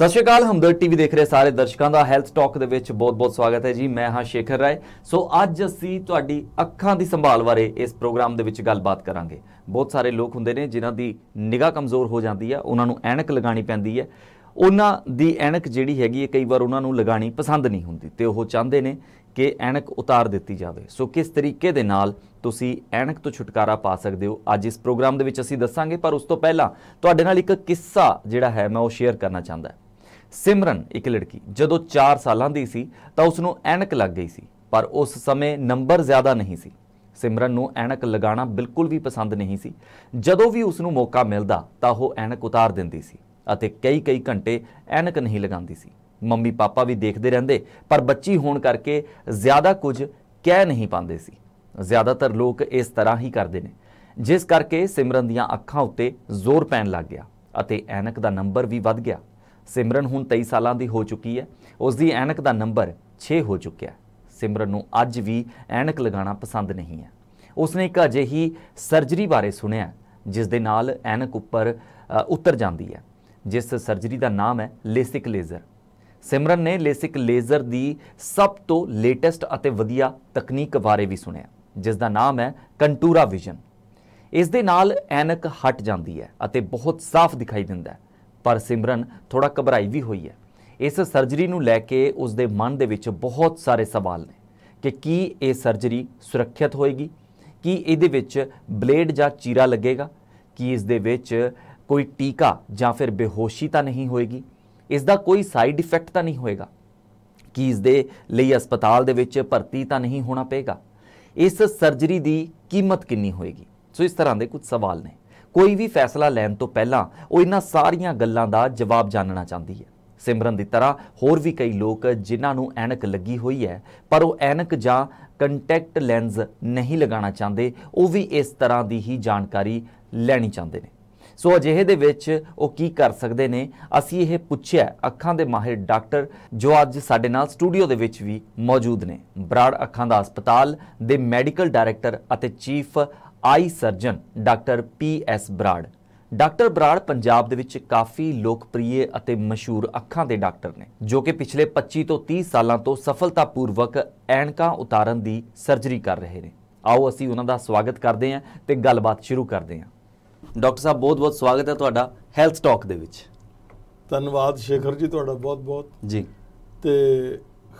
ਸਤਿ ਸ਼੍ਰੀ ਅਕਾਲ ਹਮਦਰ ਟੀਵੀ ਦੇਖ ਰਹੇ ਸਾਰੇ ਦਰਸ਼ਕਾਂ ਦਾ ਹੈਲਥ ਟਾਕ ਦੇ ਵਿੱਚ ਬਹੁਤ-ਬਹੁਤ ਸਵਾਗਤ ਹੈ ਜੀ ਮੈਂ ਹਾਂ ਸ਼ੇਖਰ ਰਾਏ ਸੋ ਅੱਜ ਅਸੀਂ ਤੁਹਾਡੀ ਅੱਖਾਂ ਦੀ ਸੰਭਾਲ ਬਾਰੇ ਇਸ ਪ੍ਰੋਗਰਾਮ ਦੇ ਵਿੱਚ ਗੱਲਬਾਤ ਕਰਾਂਗੇ ਬਹੁਤ ਸਾਰੇ ਲੋਕ ਹੁੰਦੇ ਨੇ ਜਿਨ੍ਹਾਂ ਦੀ ਨਿਗਾਹ ਕਮਜ਼ੋਰ ਹੋ ਜਾਂਦੀ ਹੈ ਉਹਨਾਂ ਨੂੰ ਐਨਕ ਲਗਾਣੀ ਪੈਂਦੀ ਹੈ ਉਹਨਾਂ ਦੀ ਐਨਕ ਜਿਹੜੀ ਹੈਗੀ ਹੈ ਕਈ ਵਾਰ ਉਹਨਾਂ ਨੂੰ ਲਗਾਣੀ ਪਸੰਦ ਨਹੀਂ ਹੁੰਦੀ ਤੇ ਉਹ ਚਾਹੁੰਦੇ ਨੇ ਕਿ ਐਨਕ ਉਤਾਰ ਦਿੱਤੀ ਜਾਵੇ ਸੋ ਕਿਸ ਤਰੀਕੇ ਦੇ ਨਾਲ ਤੁਸੀਂ ਐਨਕ ਤੋਂ ਛੁਟਕਾਰਾ ਪਾ ਸਕਦੇ ਹੋ ਅੱਜ ਇਸ ਪ੍ਰੋਗਰਾਮ ਦੇ ਵਿੱਚ ਅਸੀਂ ਦੱਸਾਂਗੇ ਪਰ ਉਸ ਤੋਂ ਪਹਿਲਾਂ ਤੁਹਾਡੇ ਨਾਲ ਇੱਕ ਕਿੱਸਾ ਜਿਹੜਾ ਹੈ ਮੈਂ ਉਹ ਸ਼ੇਅਰ ਕਰਨਾ ਚਾਹੁੰਦਾ ਸਿਮਰਨ ਇੱਕ ਲੜਕੀ ਜਦੋਂ 4 ਸਾਲਾਂ ਦੀ ਸੀ ਤਾਂ ਉਸ ਨੂੰ ਐਨਕ ਲੱਗ ਗਈ ਸੀ ਪਰ ਉਸ ਸਮੇਂ ਨੰਬਰ ਜ਼ਿਆਦਾ ਨਹੀਂ ਸੀ ਸਿਮਰਨ ਨੂੰ ਐਨਕ ਲਗਾਉਣਾ ਬਿਲਕੁਲ ਵੀ ਪਸੰਦ ਨਹੀਂ ਸੀ ਜਦੋਂ ਵੀ ਉਸ ਨੂੰ ਮੌਕਾ ਮਿਲਦਾ ਤਾਂ ਉਹ ਐਨਕ ਉਤਾਰ ਦਿੰਦੀ ਸੀ ਅਤੇ ਕਈ-ਕਈ ਘੰਟੇ ਐਨਕ ਨਹੀਂ ਲਗਾਉਂਦੀ ਸੀ ਮੰਮੀ ਪਾਪਾ ਵੀ ਦੇਖਦੇ ਰਹਿੰਦੇ ਪਰ ਬੱਚੀ ਹੋਣ ਕਰਕੇ ਜ਼ਿਆਦਾ ਕੁਝ ਕਹਿ ਨਹੀਂ ਪਾਉਂਦੇ ਸੀ ਜ਼ਿਆਦਾਤਰ ਲੋਕ ਇਸ ਤਰ੍ਹਾਂ ਹੀ ਕਰਦੇ ਨੇ ਜਿਸ ਕਰਕੇ ਸਿਮਰਨ ਦੀਆਂ ਅੱਖਾਂ ਉੱਤੇ ਜ਼ੋਰ ਪੈਣ ਲੱਗ ਗਿਆ ਅਤੇ ਐਨਕ ਦਾ ਨੰਬਰ ਵੀ ਵੱਧ ਗਿਆ ਸਿਮਰਨ ਹੁਣ 23 ਸਾਲਾਂ ਦੀ ਹੋ ਚੁੱਕੀ ਹੈ ਉਸ ਦੀ ਐਨਕ ਦਾ ਨੰਬਰ 6 ਹੋ ਚੁੱਕਿਆ ਸਿਮਰਨ ਨੂੰ ਅੱਜ ਵੀ ਐਨਕ ਲਗਾਉਣਾ ਪਸੰਦ ਨਹੀਂ ਹੈ ਉਸਨੇ ਇੱਕ ਅਜਿਹੀ ਸਰਜਰੀ ਬਾਰੇ ਸੁਣਿਆ ਜਿਸ ਦੇ ਨਾਲ ਐਨਕ ਉੱਪਰ ਉਤਰ ਜਾਂਦੀ ਹੈ ਜਿਸ ਸਰਜਰੀ ਦਾ ਨਾਮ ਹੈ ਲੇਸਿਕ ਲੇਜ਼ਰ ਸਿਮਰਨ ਨੇ ਲੇਸਿਕ ਲੇਜ਼ਰ ਦੀ ਸਭ ਤੋਂ ਲੇਟੈਸਟ ਅਤੇ ਵਧੀਆ ਤਕਨੀਕ ਬਾਰੇ ਵੀ ਸੁਣਿਆ ਜਿਸ ਦਾ ਨਾਮ ਹੈ ਕੰਟੂਰਾ ਵਿਜ਼ਨ ਇਸ ਦੇ ਨਾਲ ਐਨਕ ਹਟ ਜਾਂਦੀ ਹੈ ਅਤੇ ਬਹੁਤ ਸਾਫ਼ ਦਿਖਾਈ ਦਿੰਦਾ ਹੈ ਪਰ ਸਿਮਰਨ ਥੋੜਾ ਘਬਰਾਈ ਵੀ ਹੋਈ ਹੈ ਇਸ ਸਰਜਰੀ ਨੂੰ ਲੈ ਕੇ ਉਸ ਦੇ ਮਨ ਦੇ ਵਿੱਚ ਬਹੁਤ ਸਾਰੇ ਸਵਾਲ ਨੇ ਕਿ ਕੀ ਇਹ ਸਰਜਰੀ ਸੁਰੱਖਿਅਤ ਹੋਏਗੀ ਕੀ ਇਹਦੇ ਵਿੱਚ ਬਲੇਡ ਜਾਂ ਚੀਰਾ ਲੱਗੇਗਾ ਕੀ ਇਸ ਦੇ ਵਿੱਚ ਕੋਈ ਟੀਕਾ ਜਾਂ ਫਿਰ ਬੇਹੋਸ਼ੀ ਤਾਂ ਨਹੀਂ ਹੋਏਗੀ ਇਸ ਦਾ ਕੋਈ ਸਾਈਡ ਇਫੈਕਟ ਤਾਂ ਨਹੀਂ ਹੋਏਗਾ ਕੀ ਇਸ ਦੇ ਲਈ ਹਸਪਤਾਲ ਦੇ ਵਿੱਚ ਭਰਤੀ ਤਾਂ ਨਹੀਂ ਹੋਣਾ ਪਏਗਾ ਇਸ ਸਰਜਰੀ ਦੀ ਕੀਮਤ ਕਿੰਨੀ ਹੋਏਗੀ ਸੋ ਇਸ ਤਰ੍ਹਾਂ ਦੇ ਕੁਝ ਸਵਾਲ ਨੇ ਕੋਈ ਵੀ ਫੈਸਲਾ ਲੈਣ ਤੋਂ ਪਹਿਲਾਂ ਉਹ ਇਹਨਾਂ ਸਾਰੀਆਂ ਗੱਲਾਂ ਦਾ ਜਵਾਬ ਜਾਣਨਾ ਚਾਹੁੰਦੀ ਹੈ ਸਿਮਰਨ ਦੀ ਤਰ੍ਹਾਂ ਹੋਰ ਵੀ ਕਈ ਲੋਕ ਜਿਨ੍ਹਾਂ ਨੂੰ ਐਨਕ ਲੱਗੀ ਹੋਈ ਹੈ ਪਰ ਉਹ ਐਨਕ ਜਾਂ ਕੰਟੈਕਟ ਲੈਂਸ ਨਹੀਂ ਲਗਾਉਣਾ ਚਾਹੁੰਦੇ ਉਹ ਵੀ ਇਸ ਤਰ੍ਹਾਂ ਦੀ ਹੀ ਜਾਣਕਾਰੀ ਲੈਣੀ ਚਾਹੁੰਦੇ ਨੇ ਸੋ ਅਜਿਹੇ ਦੇ ਵਿੱਚ ਉਹ ਕੀ ਕਰ ਸਕਦੇ ਨੇ ਅਸੀਂ ਇਹ ਪੁੱਛਿਆ ਅੱਖਾਂ ਦੇ ਮਾਹਿਰ ਡਾਕਟਰ ਜੋ ਅੱਜ ਸਾਡੇ ਨਾਲ ਸਟੂਡੀਓ ਦੇ ਵਿੱਚ ਵੀ ਮੌਜੂਦ ਨੇ ਬਰਾੜ ਅੱਖਾਂ ਦਾ ਹਸਪਤਾਲ ਦੇ ਮੈਡੀਕਲ ਡਾਇਰੈਕਟਰ ਅਤੇ chief eye surgeon doctor P S Brar doctor Brar Punjab ਦੇ ਵਿੱਚ ਕਾਫੀ ਲੋਕਪ੍ਰਿਯ ਅਤੇ ਮਸ਼ਹੂਰ ਅੱਖਾਂ ਦੇ ਡਾਕਟਰ ਨੇ ਜੋ ਕਿ ਪਿਛਲੇ 25 ਤੋਂ 30 ਸਾਲਾਂ ਤੋਂ ਸਫਲਤਾਪੂਰਵਕ ਐਨਕਾਂ ਉਤਾਰਨ ਦੀ ਸਰਜਰੀ ਕਰ ਰਹੇ ਨੇ ਆਓ ਅਸੀਂ ਉਹਨਾਂ ਦਾ ਸਵਾਗਤ ਕਰਦੇ ਹਾਂ ਤੇ ਗੱਲਬਾਤ ਸ਼ੁਰੂ ਕਰਦੇ ਹਾਂ ਡਾਕਟਰ ਸਾਹਿਬ ਬਹੁਤ-ਬਹੁਤ ਸਵਾਗਤ ਹੈ ਤੁਹਾਡਾ ਹੈਲਥ ਟਾਕ ਦੇ ਵਿੱਚ ਧੰਨਵਾਦ ਸ਼ੇਖਰ ਜੀ ਤੁਹਾਡਾ ਬਹੁਤ-ਬਹੁਤ ਜੀ ਤੇ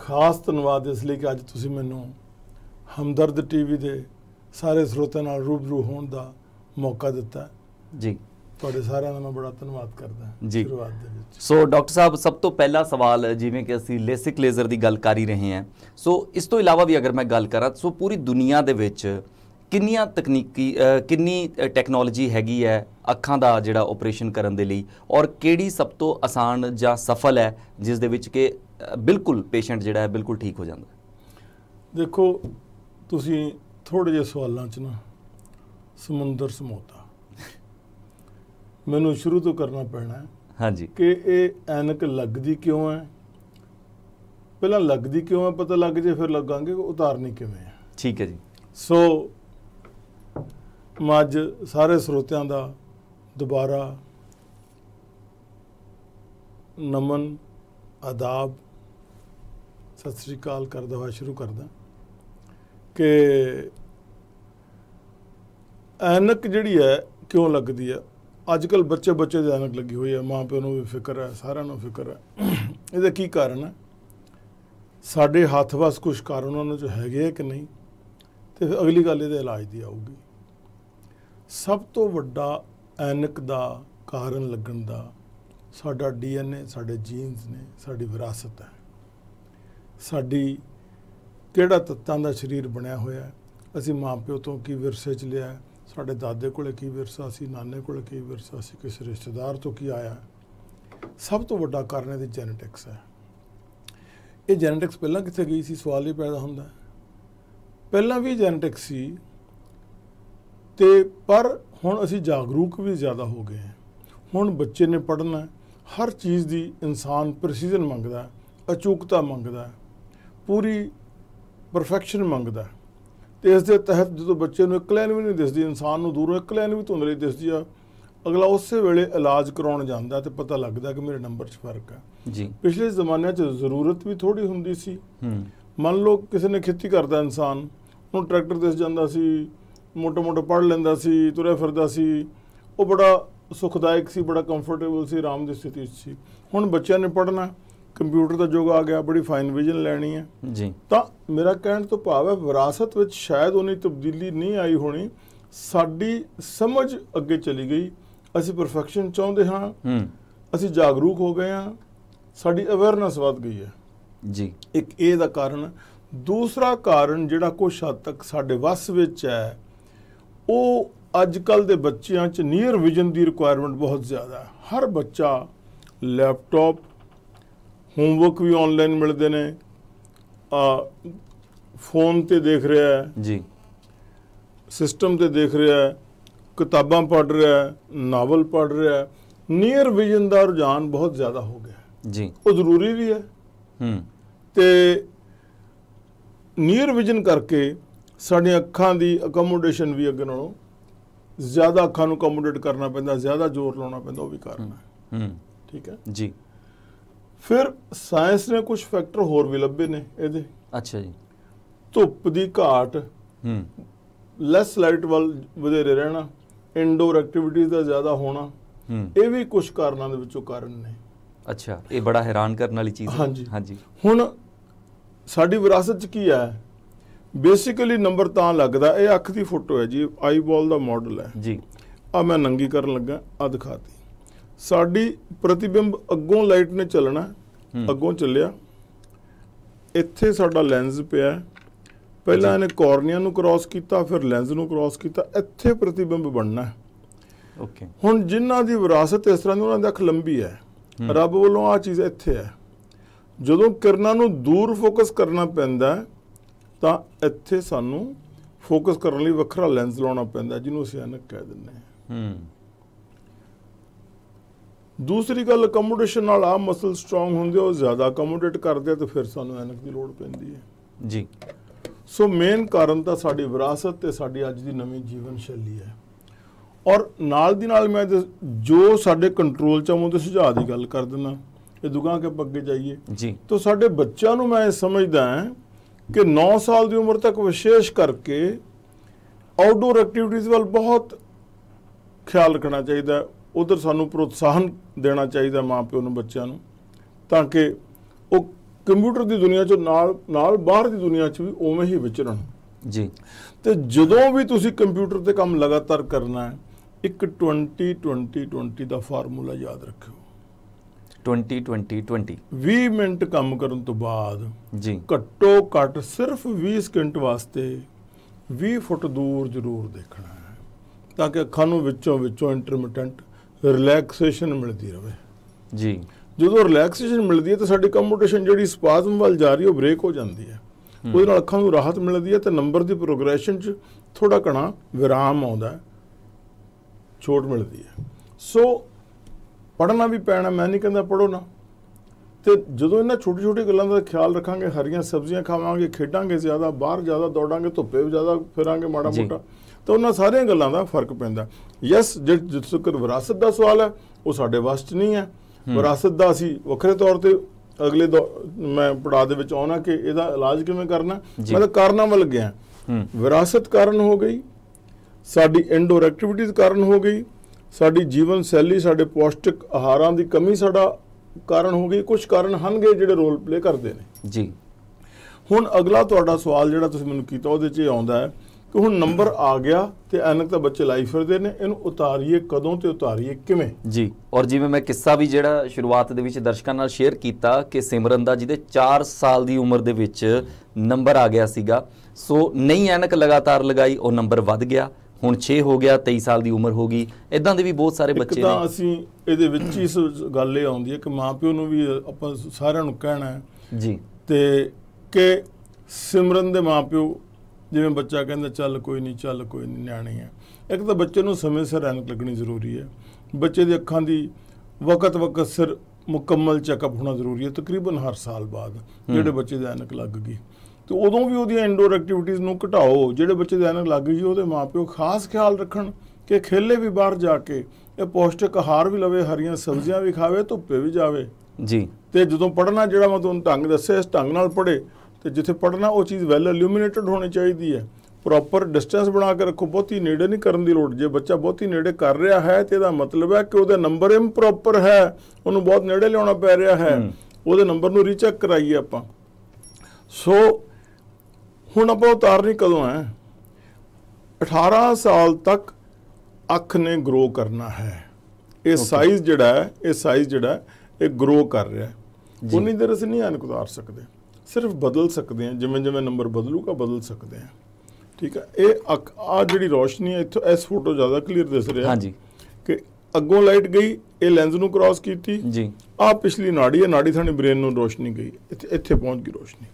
ਖਾਸ ਧੰਨਵਾਦ ਇਸ ਲਈ ਕਿ ਅੱਜ ਤੁਸੀਂ ਮੈਨੂੰ ਹਮਦਰਦ ਟੀਵੀ ਦੇ ਸਾਰੇ ਸਰੋਤਿਆਂ ਨਾਲ ਰੂਬਰੂ ਹੋਣ ਦਾ ਮੌਕਾ ਦਿੱਤਾ ਜੀ ਤੁਹਾਡੇ ਸਾਰਿਆਂ ਦਾ ਮੈਂ ਬੜਾ ਧੰਨਵਾਦ ਕਰਦਾ ਜੀ ਸ਼ੁਰੂਆਤ ਦੇ ਵਿੱਚ ਸੋ ਡਾਕਟਰ ਸਾਹਿਬ ਸਭ ਤੋਂ ਪਹਿਲਾ ਸਵਾਲ ਜਿਵੇਂ ਕਿ ਅਸੀਂ ਲੇਸਿਕ ਲੇਜ਼ਰ ਦੀ ਗੱਲ ਕਰ ਹੀ ਰਹੇ ਹਾਂ ਸੋ ਇਸ ਤੋਂ ਇਲਾਵਾ ਵੀ ਅਗਰ ਮੈਂ ਗੱਲ ਕਰਾਂ ਸੋ ਪੂਰੀ ਦੁਨੀਆ ਦੇ ਵਿੱਚ ਕਿੰਨੀਆਂ ਤਕਨੀਕੀ ਕਿੰਨੀ ਟੈਕਨੋਲੋਜੀ ਹੈਗੀ ਹੈ ਅੱਖਾਂ ਦਾ ਜਿਹੜਾ ਆਪਰੇਸ਼ਨ ਕਰਨ ਦੇ ਲਈ ਔਰ ਕਿਹੜੀ ਸਭ ਤੋਂ ਆਸਾਨ ਜਾਂ ਸਫਲ ਹੈ ਜਿਸ ਦੇ ਵਿੱਚ ਕਿ ਬਿਲਕੁਲ ਪੇਸ਼ੈਂਟ ਜਿਹੜਾ ਹੈ ਬਿਲਕੁਲ ਠੀਕ ਹੋ ਜਾਂਦਾ ਦੇਖੋ ਤੁਸੀਂ ਥੋੜੇ ਜਿਹੇ ਸਵਾਲਾਂ 'ਚ ਨਾ ਸਮੁੰਦਰ ਸਮੋਤਾ ਮੈਨੂੰ ਸ਼ੁਰੂ ਤੋਂ ਕਰਨਾ ਪੈਣਾ ਹੈ ਹਾਂਜੀ ਕਿ ਇਹ ਐਨਕ ਲੱਗਦੀ ਕਿਉਂ ਹੈ ਪਹਿਲਾਂ ਲੱਗਦੀ ਕਿਉਂ ਹੈ ਪਤਾ ਲੱਗ ਜੇ ਫਿਰ ਲੱਗਾਂਗੇ ਉਤਾਰਨੀ ਕਿਵੇਂ ਹੈ ਠੀਕ ਹੈ ਜੀ ਸੋ ਮੱਜ ਅੱਜ ਸਾਰੇ ਸਰੋਤਿਆਂ ਦਾ ਦੁਬਾਰਾ ਨਮਨ ਆਦਾਬ ਸਤਿ ਸ੍ਰੀ ਅਕਾਲ ਕਰਦਾ ਹੋਇਆ ਸ਼ੁਰੂ ਕਰਦਾ ਕਿ ਐਨਕ ਜਿਹੜੀ ਹੈ ਕਿਉਂ ਲੱਗਦੀ ਹੈ ਅੱਜ ਕੱਲ ਬੱਚੇ ਬੱਚੇ ਦੀ ਐਨਕ ਲੱਗੀ ਹੋਈ ਹੈ ਮਾਂ ਪਿਓ ਨੂੰ ਵੀ ਫਿਕਰ ਹੈ ਸਾਰਿਆਂ ਨੂੰ ਫਿਕਰ ਹੈ ਇਹਦਾ ਕੀ ਕਾਰਨ ਹੈ ਸਾਡੇ ਹੱਥ ਵਸ ਕੁਝ ਕਾਰਨ ਉਹਨਾਂ ਨੂੰ ਚ ਹੈਗੇ ਕਿ ਨਹੀਂ ਤੇ ਫਿਰ ਅਗਲੀ ਗੱਲ ਇਹਦੇ ਇਲਾਜ ਦੀ ਆਊਗੀ ਸਭ ਤੋਂ ਵੱਡਾ ਐਨਕ ਦਾ ਕਾਰਨ ਲੱਗਣ ਦਾ ਸਾਡਾ ਡੀਐਨਏ ਸਾਡੇ ਜੀਨਸ ਨੇ ਸਾਡੀ ਵਿਰਾਸਤ ਹੈ ਸਾਡੀ ਕਿਹੜਾ ਤੱਤਾਂ ਦਾ ਸਰੀਰ ਬਣਿਆ ਹੋਇਆ ਅਸੀਂ ਮਾਂ ਪਿਓ ਤੋਂ ਕੀ ਵਿਰਸੇ ਚ ਲਿਆ ਸਾਡੇ ਦਾਦੇ ਕੋਲੇ ਕੀ ਵਿਰਸਾ ਸੀ ਨਾਨੇ ਕੋਲੇ ਕੀ ਵਿਰਸਾ ਸੀ ਕਿਸ ਰਿਸ਼ਤੇਦਾਰ ਤੋਂ ਕੀ ਆਇਆ ਸਭ ਤੋਂ ਵੱਡਾ ਕਾਰਨ ਇਹਦੀ ਜੈਨੇਟਿਕਸ ਹੈ ਇਹ ਜੈਨੇਟਿਕਸ ਪਹਿਲਾਂ ਕਿੱਥੇ ਗਈ ਸੀ ਸਵਾਲ ਹੀ ਪੈਦਾ ਹੁੰਦਾ ਪਹਿਲਾਂ ਵੀ ਜੈਨੇਟਿਕਸ ਸੀ ਤੇ ਪਰ ਹੁਣ ਅਸੀਂ ਜਾਗਰੂਕ ਵੀ ਜ਼ਿਆਦਾ ਹੋ ਗਏ ਹਾਂ ਹੁਣ ਬੱਚੇ ਨੇ ਪੜਨਾ ਹਰ ਚੀਜ਼ ਦੀ ਇਨਸਾਨ ਪ੍ਰੈਸੀਜ਼ਨ ਮੰਗਦਾ ਅਚੂਕਤਾ ਮੰਗਦਾ ਪੂਰੀ ਪਰਫੈਕਸ਼ਨ ਮੰਗਦਾ ਤੇ ਇਸ ਦੇ ਤਹਿਤ ਜਦੋਂ ਬੱਚੇ ਨੂੰ ਇੱਕ ਲੈਨ ਵੀ ਨਹੀਂ ਦਿਸਦੀ ਇਨਸਾਨ ਨੂੰ ਦੂਰੋਂ ਇੱਕ ਲੈਨ ਵੀ ਧੁੰਦਲੀ ਦਿਸਦੀ ਆ ਅਗਲਾ ਉਸੇ ਵੇਲੇ ਇਲਾਜ ਕਰਾਉਣ ਜਾਂਦਾ ਤੇ ਪਤਾ ਲੱਗਦਾ ਕਿ ਮੇਰੇ ਨੰਬਰ 'ਚ ਫਰਕ ਆ ਜੀ ਪਿਛਲੇ ਜ਼ਮਾਨਿਆਂ 'ਚ ਜ਼ਰੂਰਤ ਵੀ ਥੋੜੀ ਹੁੰਦੀ ਸੀ ਹੂੰ ਮੰਨ ਲਓ ਕਿਸੇ ਨੇ ਖੇਤੀ ਕਰਦਾ ਇਨਸਾਨ ਉਹਨੂੰ ਟਰੈਕਟਰ ਦਿਸ ਜਾਂਦਾ ਸੀ ਮੋਟਾ-ਮੋਟਾ ਪੜ ਲੈਂਦਾ ਸੀ ਤੁਰੇ ਫਿਰਦਾ ਸੀ ਉਹ ਬੜਾ ਸੁਖਦਾਇਕ ਸੀ ਬੜਾ ਕੰਫਰਟੇਬਲ ਸੀ ਆਰਾਮ ਦੀ ਸਥਿਤੀ ਸੀ ਹੁਣ ਬੱਚਿਆਂ ਨੇ ਪੜਨਾ ਕੰਪਿਊਟਰ ਦਾ ਯੁੱਗ ਆ ਗਿਆ ਬੜੀ ਫਾਈਨ ਵਿਜ਼ਨ ਲੈਣੀ ਹੈ ਜੀ ਤਾਂ ਮੇਰਾ ਕਹਿਣ ਤੋਂ ਭਾਵ ਹੈ ਵਿਰਾਸਤ ਵਿੱਚ ਸ਼ਾਇਦ ਉਹਨੀ ਤਬਦੀਲੀ ਨਹੀਂ ਆਈ ਹੋਣੀ ਸਾਡੀ ਸਮਝ ਅੱਗੇ ਚਲੀ ਗਈ ਅਸੀਂ ਪਰਫੈਕਸ਼ਨ ਚਾਹੁੰਦੇ ਹਾਂ ਅਸੀਂ ਜਾਗਰੂਕ ਹੋ ਗਏ ਹਾਂ ਸਾਡੀ ਅਵੇਅਰਨੈਸ ਵੱਧ ਗਈ ਹੈ ਜੀ ਇੱਕ ਇਹ ਦਾ ਕਾਰਨ ਦੂਸਰਾ ਕਾਰਨ ਜਿਹੜਾ ਕੁਝ ਹੱਦ ਤੱਕ ਸਾਡੇ ਵੱਸ ਵਿੱਚ ਹੈ ਉਹ ਅੱਜ ਕੱਲ ਦੇ ਬੱਚਿਆਂ 'ਚ ਨੀਅਰ ਵਿਜ਼ਨ ਦੀ ਰਿਕੁਆਇਰਮੈਂਟ ਬਹੁਤ ਜ਼ਿਆਦਾ ਹੈ ਹਰ ਬੱਚਾ ਲੈਪਟਾਪ ਹੋਮਵਰਕ ਵੀ ਆਨਲਾਈਨ ਮਿਲਦੇ ਨੇ ਆ ਫੋਨ ਤੇ ਦੇਖ ਰਿਹਾ ਹੈ ਜੀ ਸਿਸਟਮ ਤੇ ਦੇਖ ਰਿਹਾ ਹੈ ਕਿਤਾਬਾਂ ਪੜ੍ਹ ਰਿਹਾ ਹੈ ਨਾਵਲ ਪੜ੍ਹ ਰਿਹਾ ਹੈ ਨੀਅਰ ਵਿਜ਼ਨ ਦਾ ਰੁਝਾਨ ਬਹੁਤ ਜ਼ਿਆਦਾ ਹੋ ਗਿਆ ਜੀ ਉਹ ਜ਼ਰੂਰੀ ਵੀ ਹੈ ਹੂੰ ਤੇ ਨੀਅਰ ਵਿਜ਼ਨ ਕਰਕੇ ਸਾਡੀਆਂ ਅੱਖਾਂ ਦੀ ਅਕਮੋਡੇਸ਼ਨ ਵੀ ਅੱਗੇ ਨਾਲੋਂ ਜ਼ਿਆਦਾ ਅੱਖਾਂ ਨੂੰ ਅਕਮੋਡੇਟ ਕਰਨਾ ਪੈਂਦਾ ਜ਼ਿਆਦਾ ਜ਼ੋਰ ਲਾਉਣਾ ਪੈਂਦਾ ਉਹ ਵੀ ਕਰਨਾ ਹੂੰ ਠੀਕ ਹੈ ਜੀ ਫਿਰ ਸਾਇੰਸ ਨੇ ਕੁਝ ਫੈਕਟਰ ਹੋਰ ਵੀ ਲੱਭੇ ਨੇ ਇਹਦੇ ਅੱਛਾ ਜੀ ਧੁੱਪ ਦੀ ਘਾਟ ਹੂੰ ਲੈਸ ਲਾਈਟ ਵੱਲ ਵਧੇਰੇ ਰਹਿਣਾ ਇਨਡੋਰ ਐਕਟੀਵਿਟੀਜ਼ ਦਾ ਜ਼ਿਆਦਾ ਹੋਣਾ ਇਹ ਵੀ ਕੁਝ ਕਾਰਨਾਂ ਦੇ ਵਿੱਚੋਂ ਕਾਰਨ ਨੇ ਅੱਛਾ ਇਹ ਬੜਾ ਹੈਰਾਨ ਕਰਨ ਵਾਲੀ ਚੀਜ਼ ਹੈ ਹਾਂਜੀ ਹੁਣ ਸਾਡੀ ਵਿਰਾਸਤ 'ਚ ਕੀ ਹੈ ਬੇਸਿਕਲੀ ਨੰਬਰ ਤਾਂ ਲੱਗਦਾ ਇਹ ਅੱਖ ਦੀ ਫੋਟੋ ਹੈ ਜੀ ਆਈਬਾਲ ਦਾ ਮਾਡਲ ਹੈ ਜੀ ਆ ਮੈਂ ਨੰਗੀ ਕਰਨ ਲੱਗਾ ਆ ਦਿਖਾਤੀ ਸਾਡੀ ਪ੍ਰਤੀਬਿੰਬ ਅੱਗੋਂ ਲਾਈਟ ਨੇ ਚੱਲਣਾ ਅੱਗੋਂ ਚੱਲਿਆ ਇੱਥੇ ਸਾਡਾ ਲੈਂਸ ਪਿਆ ਪਹਿਲਾਂ ਇਹਨੇ ਕੋਰਨੀਆ ਨੂੰ ਕ੍ਰਾਸ ਕੀਤਾ ਫਿਰ ਲੈਂਸ ਨੂੰ ਕ੍ਰਾਸ ਕੀਤਾ ਇੱਥੇ ਪ੍ਰਤੀਬਿੰਬ ਬਣਨਾ ਓਕੇ ਹੁਣ ਜਿਨ੍ਹਾਂ ਦੀ ਵਿਰਾਸਤ ਇਸ ਤਰ੍ਹਾਂ ਦੀ ਉਹਨਾਂ ਦੀ ਅੱਖ ਲੰਬੀ ਹੈ ਰੱਬ ਵੱਲੋਂ ਆ ਚੀਜ਼ ਇੱਥੇ ਹੈ ਜਦੋਂ ਕਿਰਨਾਂ ਨੂੰ ਦੂਰ ਫੋਕਸ ਕਰਨਾ ਪੈਂਦਾ ਤਾਂ ਇੱਥੇ ਸਾਨੂੰ ਫੋਕਸ ਕਰਨ ਲਈ ਵੱਖਰਾ ਲੈਂਸ ਲਾਉਣਾ ਪੈਂਦਾ ਜਿਹਨੂੰ ਅਸੀਂ ਅਨਕ ਕਹਿ ਦਿੰਦੇ ਹਾਂ ਹੂੰ ਦੂਸਰੀ ਗੱਲ ਅਕਮੋਡੇਸ਼ਨ ਨਾਲ ਆ ਮਸਲ ਸਟਰੋਂਗ ਹੁੰਦੇ ਉਹ ਜ਼ਿਆਦਾ ਕਮੋਡੇਟ ਕਰਦੇ ਤੇ ਫਿਰ ਸਾਨੂੰ ਐਨਕ ਦੀ ਲੋੜ ਪੈਂਦੀ ਹੈ ਜੀ ਸੋ ਮੇਨ ਕਾਰਨ ਤਾਂ ਸਾਡੀ ਵਿਰਾਸਤ ਤੇ ਸਾਡੀ ਅੱਜ ਦੀ ਨਵੀਂ ਜੀਵਨ ਸ਼ੈਲੀ ਹੈ ਔਰ ਨਾਲ ਦੀ ਨਾਲ ਮੈਂ ਜੋ ਸਾਡੇ ਕੰਟਰੋਲ ਚ ਆਉਂਦੇ ਸੁਝਾਅ ਦੀ ਗੱਲ ਕਰ ਦਿੰਦਾ ਇਹ ਦੁਗਾ ਕੇ ਅੱਗੇ ਜਾਈਏ ਜੀ ਤਾਂ ਸਾਡੇ ਬੱਚਿਆਂ ਨੂੰ ਮੈਂ ਸਮਝਦਾ ਹਾਂ ਕਿ 9 ਸਾਲ ਦੀ ਉਮਰ ਤੱਕ ਵਿਸ਼ੇਸ਼ ਕਰਕੇ ਆਊਟਡੋਰ ਐਕਟੀਵਿਟੀਜ਼ ਵੱਲ ਬਹੁਤ ਖਿਆਲ ਰੱਖਣਾ ਚਾਹੀਦਾ ਉਧਰ ਸਾਨੂੰ ਪ੍ਰੋਤਸਾਹਨ ਦੇਣਾ ਚਾਹੀਦਾ ਮਾਪਿਆਂ ਨੂੰ ਬੱਚਿਆਂ ਨੂੰ ਤਾਂ ਕਿ ਉਹ ਕੰਪਿਊਟਰ ਦੀ ਦੁਨੀਆ 'ਚ ਨਾਲ ਨਾਲ ਬਾਹਰ ਦੀ ਦੁਨੀਆ 'ਚ ਵੀ ਉਵੇਂ ਹੀ ਵਿਚਰਨ ਜੀ ਤੇ ਜਦੋਂ ਵੀ ਤੁਸੀਂ ਕੰਪਿਊਟਰ ਤੇ ਕੰਮ ਲਗਾਤਾਰ ਕਰਨਾ ਹੈ ਇੱਕ 20 20 20 ਦਾ ਫਾਰਮੂਲਾ ਯਾਦ ਰੱਖਿਓ 20 20 20 20 ਮਿੰਟ ਕੰਮ ਕਰਨ ਤੋਂ ਬਾਅਦ ਜੀ ਘੱਟੋ ਘੱਟ ਸਿਰਫ 20 ਸਕਿੰਟ ਵਾਸਤੇ 20 ਫੁੱਟ ਦੂਰ ਜ਼ਰੂਰ ਦੇਖਣਾ ਹੈ ਤਾਂ ਕਿ ਅੱਖਾਂ ਨੂੰ ਵਿੱਚੋਂ ਵਿੱਚੋਂ ਇੰਟਰਮਿਟੈਂਟ ਰਿਲੈਕਸੇਸ਼ਨ ਮਿਲਦੀ ਰਹੇ ਜੀ ਜਦੋਂ ਰਿਲੈਕਸੇਸ਼ਨ ਮਿਲਦੀ ਹੈ ਤਾਂ ਸਾਡੀ ਕੰਪੋਟੇਸ਼ਨ ਜਿਹੜੀ ਸਪਾਜ਼ਮ ਵੱਲ ਜਾ ਰਹੀ ਉਹ ਬ੍ਰੇਕ ਹੋ ਜਾਂਦੀ ਹੈ ਉਹਦੇ ਨਾਲ ਅੱਖਾਂ ਨੂੰ ਰਾਹਤ ਮਿਲਦੀ ਹੈ ਤੇ ਨੰਬਰ ਦੀ ਪ੍ਰੋਗਰੈਸ਼ਨ 'ਚ ਥੋੜਾ ਕਣਾ ਵਿਰਾਮ ਆਉਂਦਾ ਛੋਟ ਮਿਲਦੀ ਹੈ ਸੋ ਪੜਨਾ ਵੀ ਪੈਣਾ ਮੈਂ ਨਹੀਂ ਕਹਿੰਦਾ ਪੜੋ ਨਾ ਤੇ ਜਦੋਂ ਇਹਨਾਂ ਛੋਟੀ ਛੋਟੀ ਗੱਲਾਂ ਦਾ ਖਿਆਲ ਰੱਖਾਂਗੇ ਹਰੀਆਂ ਸਬਜ਼ੀਆਂ ਖਾਵਾਂਗੇ ਖੇਡਾਂਗੇ ਜ਼ਿਆਦਾ ਬਾਹਰ ਜ਼ਿਆਦਾ ਦੌੜਾਂਗੇ ਧੁੱਪੇ ਵੀ ਜ਼ਿਆਦਾ ਫਿਰਾਂਗੇ ਮਾੜਾ ਮੋਟਾ ਤਾਂ ਉਹਨਾਂ ਸਾਰੀਆਂ ਗੱਲਾਂ ਦਾ ਫਰਕ ਪੈਂਦਾ ਯੈਸ ਜਿਸ ਤੱਕ ਵਿਰਾਸਤ ਦਾ ਸਵਾਲ ਹੈ ਉਹ ਸਾਡੇ ਵਾਸਤੇ 'ਚ ਨਹੀਂ ਹੈ ਵਿਰਾਸਤ ਦਾ ਅਸੀਂ ਵੱਖਰੇ ਤੌਰ ਤੇ ਅਗਲੇ ਮੈਂ ਪੜਾ ਦੇ ਵਿੱਚ ਆਉਣਾ ਕਿ ਇਹਦਾ ਇਲਾਜ ਕਿਵੇਂ ਕਰਨਾ ਮਤਲਬ ਕਾਰਨਾਂ ਵੱਲ ਗਿਆ ਵਿਰਾਸਤ ਕਾਰਨ ਹੋ ਗਈ ਸਾਡੀ ਇਨਡੋਰ ਐਕਟੀਵਿਟੀਜ਼ ਕਾਰਨ ਹੋ ਗਈ ਸਾਡੀ ਜੀਵਨ ਸ਼ੈਲੀ ਸਾਡੇ ਪੌਸ਼ਟਿਕ ਆਹਾਰਾਂ ਦੀ ਕਮੀ ਸਾਡਾ ਕਾਰਨ ਹੋ ਗਈ ਕੁਝ ਕਾਰਨ ਹਨਗੇ ਜਿਹੜੇ ਰੋਲ ਪਲੇ ਕਰਦੇ ਨੇ ਜੀ ਹੁਣ ਅਗਲਾ ਤੁਹਾਡਾ ਸਵਾਲ ਜਿਹੜਾ ਤੁਸੀਂ ਮੈਨੂੰ ਕੀਤਾ ਉਹਦੇ 'ਚ ਇਹ ਆਉਂਦਾ ਹੈ ਕਿ ਹੁਣ ਨੰਬਰ ਆ ਗਿਆ ਤੇ ਐਨਕ ਤਾਂ ਬੱਚੇ ਲਾਈ ਫਿਰਦੇ ਨੇ ਇਹਨੂੰ ਉਤਾਰੀਏ ਕਦੋਂ ਤੇ ਉਤਾਰੀਏ ਕਿਵੇਂ ਜੀ ਔਰ ਜਿਵੇਂ ਮੈਂ ਕਿੱਸਾ ਵੀ ਜਿਹੜਾ ਸ਼ੁਰੂਆਤ ਦੇ ਵਿੱਚ ਦਰਸ਼ਕਾਂ ਨਾਲ ਸ਼ੇਅਰ ਕੀਤਾ ਕਿ ਸਿਮਰਨ ਦਾ ਜਿਹਦੇ 4 ਸਾਲ ਦੀ ਉਮਰ ਦੇ ਵਿੱਚ ਨੰਬਰ ਆ ਗਿਆ ਸੀਗਾ ਸੋ ਨਹੀਂ ਐਨਕ ਲਗਾਤਾਰ ਲਗਾਈ ਉਹ ਨੰਬਰ ਵੱਧ ਗਿਆ ਹੁਣ 6 ਹੋ ਗਿਆ 23 ਸਾਲ ਦੀ ਉਮਰ ਹੋ ਗਈ ਇਦਾਂ ਦੇ ਵੀ ਬਹੁਤ ਸਾਰੇ ਬੱਚੇ ਨੇ ਤਾਂ ਅਸੀਂ ਇਹਦੇ ਵਿੱਚ ਹੀ ਗੱਲ ਇਹ ਆਉਂਦੀ ਹੈ ਕਿ ਮਾਪਿਓ ਨੂੰ ਵੀ ਆਪਾਂ ਸਾਰਿਆਂ ਨੂੰ ਕਹਿਣਾ ਹੈ ਜੀ ਤੇ ਕਿ ਸਿਮਰਨ ਦੇ ਮਾਪਿਓ ਜਿਵੇਂ ਬੱਚਾ ਕਹਿੰਦਾ ਚੱਲ ਕੋਈ ਨਹੀਂ ਚੱਲ ਕੋਈ ਨਹੀਂ ਨਿਆਣੀ ਹੈ ਇੱਕ ਤਾਂ ਬੱਚੇ ਨੂੰ ਸਮੇਂ ਸਿਰ ਐਨਕ ਲੱਗਣੀ ਜ਼ਰੂਰੀ ਹੈ ਬੱਚੇ ਦੀ ਅੱਖਾਂ ਦੀ ਵਕਤ ਵਕਤ ਸਿਰ ਮੁਕੰਮਲ ਚੈੱਕਅਪ ਹੋਣਾ ਜ਼ਰੂਰੀ ਹੈ ਤਕਰੀਬਨ ਹਰ ਸਾਲ ਬਾਅਦ ਜਿਹੜੇ ਬੱਚੇ ਦੇ ਐਨਕ ਲੱਗ ਗਈ ਤੇ ਉਦੋਂ ਵੀ ਉਹਦੀਆਂ ਇਨਡੋਰ ਐਕਟੀਵਿਟੀਆਂ ਨੂੰ ਘਟਾਓ ਜਿਹੜੇ ਬੱਚੇ ਦੇ ਐਨਕ ਲੱਗ ਗਈ ਉਹਦੇ ਮਾਪਿਓ ਖਾਸ ਖਿਆਲ ਰੱਖਣ ਕਿ ਖੇਲੇ ਵੀ ਬਾਹਰ ਜਾ ਕੇ ਇਹ ਪੌਸ਼ਟਿਕ ਆਹਾਰ ਵੀ ਲਵੇ ਹਰੀਆਂ ਸਬਜ਼ੀਆਂ ਵੀ ਖਾਵੇ ਧੁੱਪੇ ਵੀ ਜਾਵੇ ਜੀ ਤੇ ਜਦੋਂ ਪੜਨਾ ਜਿਹੜਾ ਮੈਂ ਤੁਹਾਨੂੰ ਢੰਗ ਦੱਸਿਆ ਇਸ ਢੰਗ ਨਾਲ ਪੜੇ ਤੇ ਜਿੱਥੇ ਪੜਨਾ ਉਹ ਚੀਜ਼ ਵੈਲ ਇਲੂਮੀਨੇਟਡ ਹੋਣੀ ਚਾਹੀਦੀ ਹੈ ਪ੍ਰੋਪਰ ਡਿਸਟੈਂਸ ਬਣਾ ਕੇ ਰੱਖੋ ਬਹੁਤੀ ਨੇੜੇ ਨਹੀਂ ਕਰਨ ਦੀ ਲੋੜ ਜੇ ਬੱਚਾ ਬਹੁਤੀ ਨੇੜੇ ਕਰ ਰਿਹਾ ਹੈ ਤੇ ਇਹਦਾ ਮਤਲਬ ਹੈ ਕਿ ਉਹਦਾ ਨੰਬਰ ਇੰਪ੍ਰੋਪਰ ਹੈ ਉਹਨੂੰ ਬਹੁਤ ਨੇੜੇ ਲਿਆਉਣਾ ਪੈ ਰਿਹਾ ਹੈ ਉਹਦੇ ਨੰਬਰ ਨੂੰ ਰੀਚੈਕ ਕਰਾਈਏ ਆਪਾਂ ਸੋ ਹੁਣ ਆਪਾਂ ਉਤਾਰਨੀ ਕਦੋਂ ਹੈ 18 ਸਾਲ ਤੱਕ ਅੱਖ ਨੇ ਗਰੋ ਕਰਨਾ ਹੈ ਇਹ ਸਾਈਜ਼ ਜਿਹੜਾ ਹੈ ਇਹ ਸਾਈਜ਼ ਜਿਹੜਾ ਇਹ ਗਰੋ ਕਰ ਰਿਹਾ ਉਨੀ ਦਰਸ ਨਹੀਂ ਅਨਕੁਦਾਰ ਸਕਦੇ ਸਿਰਫ ਬਦਲ ਸਕਦੇ ਆ ਜਿਵੇਂ ਜਿਵੇਂ ਨੰਬਰ ਬਦਲੂਗਾ ਬਦਲ ਸਕਦੇ ਆ ਠੀਕ ਆ ਇਹ ਆ ਜਿਹੜੀ ਰੋਸ਼ਨੀ ਹੈ ਇੱਥੋਂ ਇਸ ਫੋਟੋ ਜ਼ਿਆਦਾ ਕਲੀਅਰ ਦਿਸ ਰਿਹਾ ਹਾਂਜੀ ਕਿ ਅੱਗੋਂ ਲਾਈਟ ਗਈ ਇਹ ਲੈਂਸ ਨੂੰ ਕ੍ਰਾਸ ਕੀਤੀ ਜੀ ਆ ਪਿਛਲੀ ਨਾੜੀ ਹੈ ਨਾੜੀ ਥਾਣੀ ਬ੍ਰੇਨ ਨੂੰ ਰੋਸ਼ਨੀ ਗਈ ਇੱਥੇ ਇੱਥੇ ਪਹੁੰਚ ਗਈ ਰੋਸ਼ਨੀ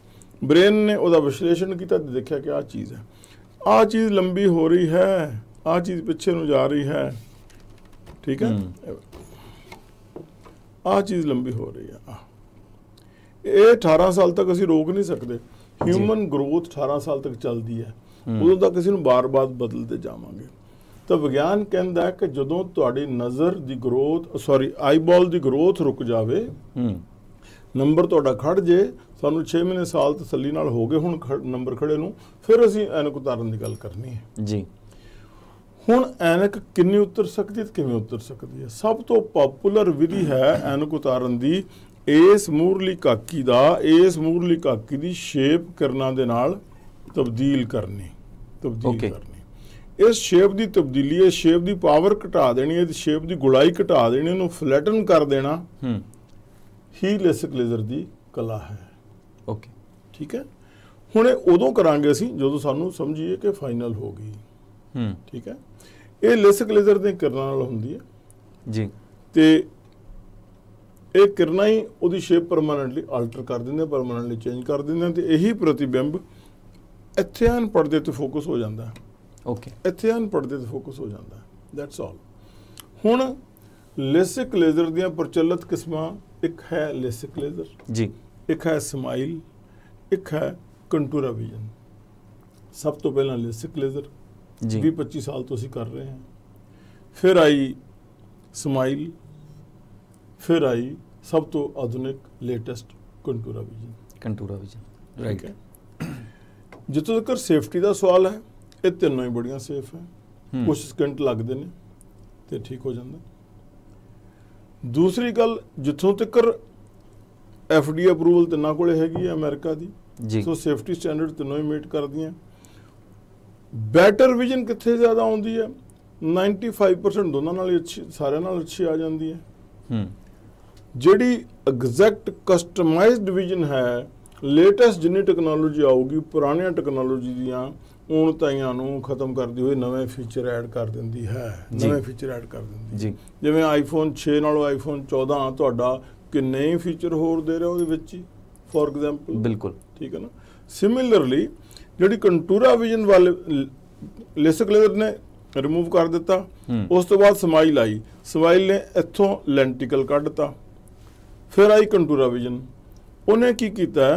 ਬ੍ਰੇਨ ਨੇ ਉਹਦਾ ਵਿਸ਼ਲੇਸ਼ਣ ਕੀਤਾ ਤੇ ਦੇਖਿਆ ਕਿ ਆ ਚੀਜ਼ ਹੈ ਆ ਚੀਜ਼ ਲੰਬੀ ਹੋ ਰਹੀ ਹੈ ਆ ਚੀਜ਼ ਪਿੱਛੇ ਨੂੰ ਜਾ ਰਹੀ ਹੈ ਠੀਕ ਹੈ ਆ ਚੀਜ਼ ਲੰਬੀ ਹੋ ਰਹੀ ਹੈ ਇਹ 18 ਸਾਲ ਤੱਕ ਅਸੀਂ ਰੋਕ ਨਹੀਂ ਸਕਦੇ ਹਿਊਮਨ ਗਰੋਥ 18 ਸਾਲ ਤੱਕ ਚੱਲਦੀ ਹੈ ਉਦੋਂ ਤੱਕ ਅਸੀਂ ਨੂੰ ਬਾਰ-ਬਾਰ ਬਦਲਦੇ ਜਾਵਾਂਗੇ ਤਾਂ ਵਿਗਿਆਨ ਕਹਿੰਦਾ ਹੈ ਕਿ ਜਦੋਂ ਤੁਹਾਡੀ ਨਜ਼ਰ ਦੀ ਗਰੋਥ ਸੌਰੀ ਆਈਬਾਲ ਦੀ ਗਰੋਥ ਰੁਕ ਜਾਵੇ ਨੰਬਰ ਤੁਹਾਡਾ ਖੜ ਜੇ ਸਾਨੂੰ 6 ਮਹੀਨੇ ਸਾਲ ਤਸੱਲੀ ਨਾਲ ਹੋ ਗਏ ਹੁਣ ਨੰਬਰ ਖੜੇ ਨੂੰ ਫਿਰ ਅਸੀਂ ਐਨਕ ਉਤਾਰਨ ਦੀ ਗੱਲ ਕਰਨੀ ਹੈ ਜੀ ਹੁਣ ਐਨਕ ਕਿੰਨੀ ਉਤਰ ਸਕਦੀ ਤੇ ਕਿਵੇਂ ਉਤਰ ਸਕਦੀ ਹੈ ਸਭ ਤੋਂ ਪਪੂਲਰ ਵਿਧੀ ਹੈ ਐਨਕ ਉਤਾਰਨ ਦੀ ਇਸ ਮੂਰਲੀ ਕਾਕੀ ਦਾ ਇਸ ਮੂਰਲੀ ਕਾਕੀ ਦੀ ਸ਼ੇਪ ਕਰਨਾ ਦੇ ਨਾਲ ਤਬਦੀਲ ਕਰਨੀ ਤਬਦੀਲ ਕਰਨੀ ਇਸ ਸ਼ੇਪ ਦੀ ਤਬਦੀਲੀ ਇਸ ਸ਼ੇਪ ਦੀ ਪਾਵਰ ਘਟਾ ਦੇਣੀ ਇਸ ਸ਼ੇਪ ਦੀ ਗੁਲਾਈ ਘਟਾ ਦੇਣੀ ਇਹਨੂੰ ਫਲੈਟਨ ਕਰ ਦੇਣਾ ਹੂੰ ਹੀ ਲੈਸਿਕ ਲੇਜ਼ਰ ਦੀ ਕਲਾ ਹੈ ਓਕੇ ਠੀਕ ਹੈ ਹੁਣ ਇਹ ਉਦੋਂ ਕਰਾਂਗੇ ਅਸੀਂ ਜਦੋਂ ਸਾਨੂੰ ਸਮਝੀਏ ਕਿ ਫਾਈਨਲ ਹੋ ਗਈ ਹੂੰ ਠੀਕ ਹੈ ਇਹ ਲਿਸਕ ਲੇਜ਼ਰ ਦੇ ਕਰਨ ਨਾਲ ਹੁੰਦੀ ਹੈ ਜੀ ਤੇ ਇਹ ਕਿਰਨਾਂ ਹੀ ਉਹਦੀ ਸ਼ੇਪ ਪਰਮਾਨੈਂਟਲੀ ਆਲਟਰ ਕਰ ਦਿੰਦੇ ਪਰਮਾਨੈਂਟਲੀ ਚੇਂਜ ਕਰ ਦਿੰਦੇ ਤੇ ਇਹੀ ਪ੍ਰਤੀਬਿੰਬ ਇੱਥੇ ਆਨ ਪਰਦੇ ਤੇ ਫੋਕਸ ਹੋ ਜਾਂਦਾ ਓਕੇ ਇੱਥੇ ਆਨ ਪਰਦੇ ਤੇ ਫੋਕਸ ਹੋ ਜਾਂਦਾ ਦੈਟਸ ਆਲ ਹੁਣ ਲੇਸਿਕ ਲੇਜ਼ਰ ਦੀਆਂ ਪ੍ਰਚਲਿਤ ਕਿਸਮਾਂ ਇੱਕ ਹੈ ਲੇਸਿਕ ਲੇਜ਼ਰ ਜੀ ਇੱਕ ਹੈ ਸਮਾਈਲ ਇੱਕ ਹੈ ਕੰਟੂਰਾ ਵਿਜ਼ਨ ਸਭ ਤੋਂ ਪਹਿਲਾਂ ਲੇਸਿਕ ਲੇਜ਼ਰ ਜੀ 25 ਸਾਲ ਤੋਂ ਅਸੀਂ ਕਰ ਰਹੇ ਹਾਂ ਫਿਰ ਆਈ ਸਮਾਈਲ ਫਿਰ ਆਈ ਸਭ ਤੋਂ ਆਧੁਨਿਕ latest Contoura vision Contoura vision right ਜਿੱਥੋਂ ਤੱਕ ਸੇਫਟੀ ਦਾ ਸਵਾਲ ਹੈ ਇਹ ਤਿੰਨੋਂ ਹੀ ਬੜੀਆਂ ਸੇਫ ਹੈ ਕੁਝ ਸਕਿੰਟ ਲੱਗਦੇ ਨੇ ਤੇ ਠੀਕ ਹੋ ਜਾਂਦਾ ਦੂਸਰੀ ਗੱਲ ਜਿੱਥੋਂ ਤੱਕ ਡੀ ਅਪਰੂਵਲ ਤਿੰਨਾਂ ਕੋਲੇ ਹੈਗੀ ਹੈ ਅਮਰੀਕਾ ਦੀ ਜੀ ਸੋ ਸੇਫਟੀ ਸਟੈਂਡਰਡ ਤਿੰਨੋਂ ਹੀ ਮੀਟ ਕਰਦੀਆਂ ਬੈਟਰ ਵਿਜ਼ਨ ਕਿੱਥੇ ਜ਼ਿਆਦਾ ਆਉਂਦੀ ਹੈ 95% ਦੋਨਾਂ ਨਾਲ ਅੱਛੀ ਸਾਰਿਆਂ ਨਾਲ ਅੱਛੀ ਆ ਜਾਂਦੀ ਹੈ ਹੂੰ ਜਿਹੜੀ ਐਗਜ਼ੈਕਟ ਕਸਟਮਾਈਜ਼ਡ ਵਿਜ਼ਨ ਹੈ ਲੇਟੈਸਟ ਜਿੰਨੀ ਟੈਕਨੋਲੋਜੀ ਆਊਗੀ ਪੁਰਾਣੀਆਂ ਟੈਕਨੋਲੋਜੀ ਦੀਆਂ ਤਾਈਆਂ ਨੂੰ ਖਤਮ ਕਰਦੀ ਹੋਏ ਨਵੇਂ ਫੀਚਰ ਐਡ ਕਰ ਦਿੰਦੀ ਹੈ ਨਵੇਂ ਫੀਚਰ ਐਡ ਕਰ ਦਿੰਦੀ ਜੀ ਜਿਵੇਂ ਆਈਫੋਨ 6 ਨਾਲੋਂ ਆਈਫੋਨ 14 ਤੁਹਾਡਾ ਕਿੰਨੇ ਹੀ ਫੀਚਰ ਹੋਰ ਦੇ ਰਿਹਾ ਉਹਦੇ ਵਿੱਚ ਫੋਰ ਐਗਜ਼ਾਮਪਲ ਬਿਲਕੁਲ ਠੀਕ ਹੈ ਨਾ ਸਿਮਿਲਰਲੀ ਜਿਹੜੀ ਕੰਟੂਰਾ ਵਿਜ਼ਨ ਵਾਲੇ ਲਿਸਕ ਲੇਅਰ ਨੇ ਰਿਮੂਵ ਕਰ ਦਿੱਤਾ ਉਸ ਤੋਂ ਬਾਅਦ ਸਮਾਈਲ ਆਈ ਸਮਾਈਲ ਨੇ ਇੱਥੋਂ ਲੈਂਟੀਕਲ ਕੱਢਤਾ ਫਿਰ ਆਈ ਕੰਟੂਰਾ ਵਿਜ਼ਨ ਉਹਨੇ ਕੀ ਕੀਤਾ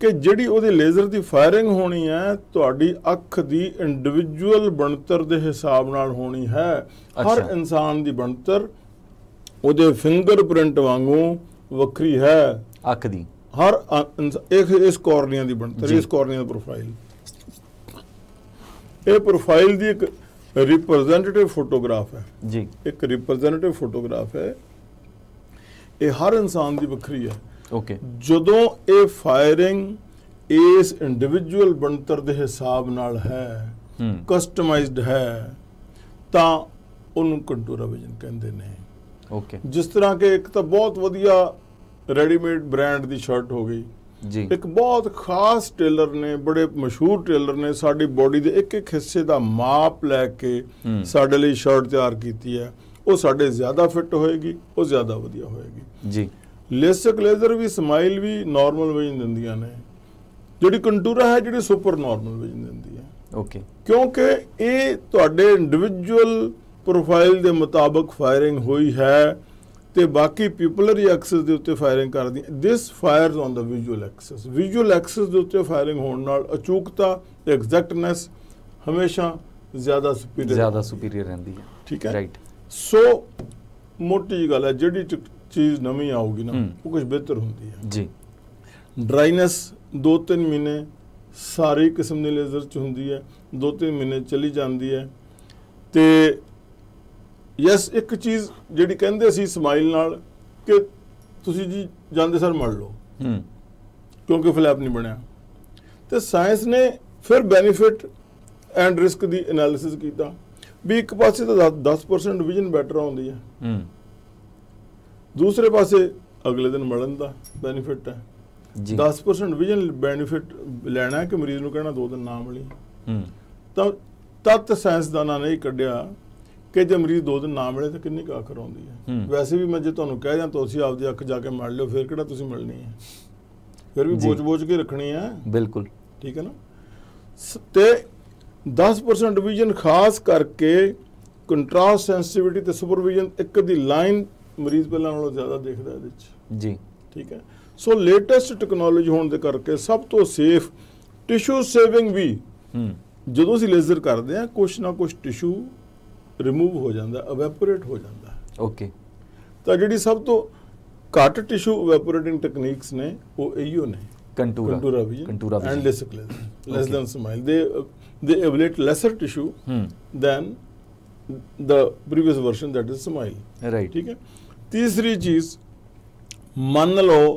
ਕਿ ਜਿਹੜੀ ਉਹਦੇ ਲੇਜ਼ਰ ਦੀ ਫਾਇਰਿੰਗ ਹੋਣੀ ਹੈ ਤੁਹਾਡੀ ਅੱਖ ਦੀ ਇੰਡੀਵਿਜੂਅਲ ਬਣਤਰ ਦੇ ਹਿਸਾਬ ਨਾਲ ਹੋਣੀ ਹੈ ਹਰ ਇਨਸਾਨ ਦੀ ਬਣਤਰ ਉਹਦੇ ਫਿੰਗਰਪ੍ਰਿੰਟ ਵਾਂਗੂ ਵੱਖਰੀ ਹੈ ਅੱਖ ਦੀ ਹਰ ਇੱਕ ਇਸ ਕੋਰਨੀਆ ਦੀ ਬਣਤਰ ਇਸ ਕੋਰਨੀਆ ਦਾ ਪ੍ਰੋਫਾਈਲ ਇਹ ਪ੍ਰੋਫਾਈਲ ਦੀ ਇੱਕ ਰਿਪਰੈਜ਼ੈਂਟੇਟਿਵ ਫੋਟੋਗ੍ਰਾਫ ਹੈ ਜੀ ਇੱਕ ਰਿਪਰੈਜ਼ੈਂਟੇਟਿਵ ਫੋਟੋਗ੍ਰਾਫ ਹੈ ਇਹ ਹਰ ਇਨਸਾਨ ਦੀ ਵੱਖਰੀ ਹੈ ਓਕੇ ਜਦੋਂ ਇਹ ਫਾਇਰਿੰਗ ਇਸ ਇੰਡੀਵਿਜੂਅਲ ਬਣਤਰ ਦੇ ਹਿਸਾਬ ਨਾਲ ਹੈ ਕਸਟਮਾਈਜ਼ਡ ਹੈ ਤਾਂ ਉਹਨੂੰ ਕੰਟੂਰਾ ਵਿਜਨ ਕਹਿੰਦੇ ਨੇ ਓਕੇ ਜਿਸ ਤਰ੍ਹਾਂ ਕਿ ਇੱਕ ਤਾਂ ਬਹੁਤ ਵਧੀਆ ਰੈਡੀਮੇਡ ਬ੍ਰਾਂਡ ਦੀ ਸ਼ਰਟ ਹੋ ਗਈ ਜੀ ਇੱਕ ਬਹੁਤ ਖਾਸ ਟੇਲਰ ਨੇ ਬੜੇ ਮਸ਼ਹੂਰ ਟੇਲਰ ਨੇ ਸਾਡੀ ਬੋਡੀ ਦੇ ਇੱਕ ਇੱਕ ਹਿੱਸੇ ਦਾ ਮਾਪ ਲੈ ਕੇ ਸਾਡੇ ਲਈ ਸ਼ਰਟ ਤਿਆਰ ਕੀਤੀ ਹੈ ਉਹ ਸਾਡੇ ਜ਼ਿਆਦਾ ਫਿੱਟ ਹੋਏਗੀ ਉਹ ਜ਼ਿਆਦਾ ਵਧੀਆ ਹੋਏਗੀ ਜੀ ਲੇਸਿਕ ਲੇਜ਼ਰ ਵੀ ਸਮਾਈਲ ਵੀ ਨਾਰਮਲ ਵੇਜ ਦਿੰਦੀਆਂ ਨੇ ਜਿਹੜੀ ਕੰਟੂਰਾ ਹੈ ਜਿਹੜੀ ਸੁਪਰ ਨਾਰਮਲ ਵੇਜ ਦਿੰਦੀ ਹੈ ਓਕੇ ਕਿਉਂਕਿ ਇਹ ਤੁਹਾਡੇ ਇੰਡੀਵਿਜੂਅਲ ਪ੍ਰੋਫਾਈਲ ਦੇ ਮੁਤਾਬਕ ਫਾਇਰਿੰਗ ਹੋਈ ਹੈ ਤੇ ਬਾਕੀ ਪੀਪਲਰੀ ਐਕਸਸ ਦੇ ਉੱਤੇ ਫਾਇਰਿੰਗ ਕਰਦੀ this fires on the visual axis visual axis ਦੇ ਉੱਤੇ ਫਾਇਰਿੰਗ ਹੋਣ ਨਾਲ ਅਚੂਕਤਾ ਤੇ ਐਗਜ਼ੈਕਟਨੈਸ ਹਮੇਸ਼ਾ ਜ਼ਿਆਦਾ ਸੁਪੀਰੀਅਰ ਜ਼ਿਆਦਾ ਸੁਪੀਰੀਅਰ ਰਹਿੰਦੀ ਹੈ ਠੀਕ ਹੈ ਰਾਈਟ ਸੋ ਮੋਟੀ ਗੱਲ ਹੈ ਜਿਹੜੀ ਚੀਜ਼ ਨਵੀਂ ਆਉਗੀ ਨਾ ਉਹ ਕੁਝ ਬਿਹਤਰ ਹੁੰਦੀ ਹੈ ਜੀ ਡਰਾਈਨੈਸ 2-3 ਮਹੀਨੇ ਸਾਰੇ ਕਿਸਮ ਦੇ ਲੇਜ਼ਰ ਚ ਹੁੰਦੀ ਹੈ 2-3 ਮਹੀਨੇ ਚਲੀ ਜਾਂਦੀ ਹੈ ਤੇ ਯਸ ਇੱਕ ਚੀਜ਼ ਜਿਹੜੀ ਕਹਿੰਦੇ ਸੀ ਸਮਾਈਲ ਨਾਲ ਕਿ ਤੁਸੀਂ ਜੀ ਜਾਂਦੇ ਸਰ ਮੜ ਲਓ ਹੂੰ ਕਿਉਂਕਿ ਫਲੈਪ ਨਹੀਂ ਬਣਿਆ ਤੇ ਸਾਇੰਸ ਨੇ ਫਿਰ ਬੈਨੀਫਿਟ ਐਂਡ ਰਿਸਕ ਦੀ ਐਨਾਲਿਸਿਸ ਕੀਤਾ ਵੀ ਇੱਕ ਪਾਸੇ ਤਾਂ 10% ਡਿਵੀਜ਼ਨ ਬੈਟਰ ਆਉਂਦੀ ਹੈ ਹੂੰ ਦੂਸਰੇ ਪਾਸੇ ਅਗਲੇ ਦਿਨ ਮੜਨ ਦਾ ਬੈਨੀਫਿਟ ਹੈ ਜੀ 10% ਡਿਵੀਜ਼ਨ ਬੈਨੀਫਿਟ ਲੈਣਾ ਕਿ ਮਰੀਜ਼ ਨੂੰ ਕਹਿਣਾ ਦੋ ਦਿਨ ਨਾ ਮਿਲੀ ਹੂੰ ਤਾਂ ਤਤ ਨਾ ਨਹੀਂ ਕੱਢਿਆ ਕਿ ਜੇ ਮਰੀਜ਼ ਦੋ ਦਿਨ ਨਾ ਮਿਲੇ ਤਾਂ ਕਿੰਨੀ ਕਾ ਕਰਾਉਂਦੀ ਹੈ ਵੈਸੇ ਵੀ ਮੈਂ ਜੇ ਤੁਹਾਨੂੰ ਕਹਿ ਜਾਂ ਤੁਸੀਂ ਆਪਦੀ ਅੱਖ ਜਾ ਕੇ ਮੜ ਲਿਓ ਫਿਰ ਕਿਹੜਾ ਤੁਸੀਂ ਮਿਲਣੀ ਹੈ ਫਿਰ ਵੀ ਬੋਝ-ਬੋਝ ਕੇ ਰੱਖਣੀ ਹੈ ਬਿਲਕੁਲ ਠੀਕ ਹੈ ਨਾ ਤੇ 10% ਡਿਵੀਜ਼ਨ ਖਾਸ ਕਰਕੇ ਕੰਟਰਾਸਟ ਸੈਂਸਿਟੀਵਿਟੀ ਤੇ ਸੁਪਰਵੀਜ਼ਨ ਇੱਕ ਦੀ ਲਾਈਨ ਮਰੀਜ਼ ਪਹਿਲਾਂ ਨਾਲੋਂ ਜ਼ਿਆਦਾ ਦੇਖਦਾ ਇਹਦੇ ਵਿੱਚ ਜੀ ਠੀਕ ਹੈ ਸੋ ਲੇਟੈਸਟ ਟੈਕਨੋਲੋਜੀ ਹੋਣ ਦੇ ਕਰਕੇ ਸਭ ਤੋਂ ਸੇਫ ਟਿਸ਼ੂ ਸੇਵਿੰਗ ਵੀ ਹੂੰ ਜਦੋਂ ਅਸੀਂ ਲੇਜ਼ਰ ਕਰਦੇ ਆ ਕੁਛ ਨਾ ਕੁਛ ਟਿਸ਼ੂ ਰਿਮੂਵ ਹੋ ਜਾਂਦਾ ਐਵੈਪੋਰੇਟ ਹੋ ਜਾਂਦਾ ਓਕੇ ਤਾਂ ਜਿਹੜੀ ਸਭ ਤੋਂ ਘੱਟ ਟਿਸ਼ੂ ਐਵੈਪੋਰੇਟਿੰਗ ਟੈਕਨੀਕਸ ਨੇ ਉਹ ਇਹੀਓ ਨੇ ਕੰਟੂਰਾ ਕੰਟੂਰਾ ਵੀ Contoura and less less than SMILE ਦੇ they ablate lesser tissue hmm. than the previous version that is SMILE right ठीक है ਤੀਸਰੀ ਚੀਜ਼ ਮੰਨ ਲਓ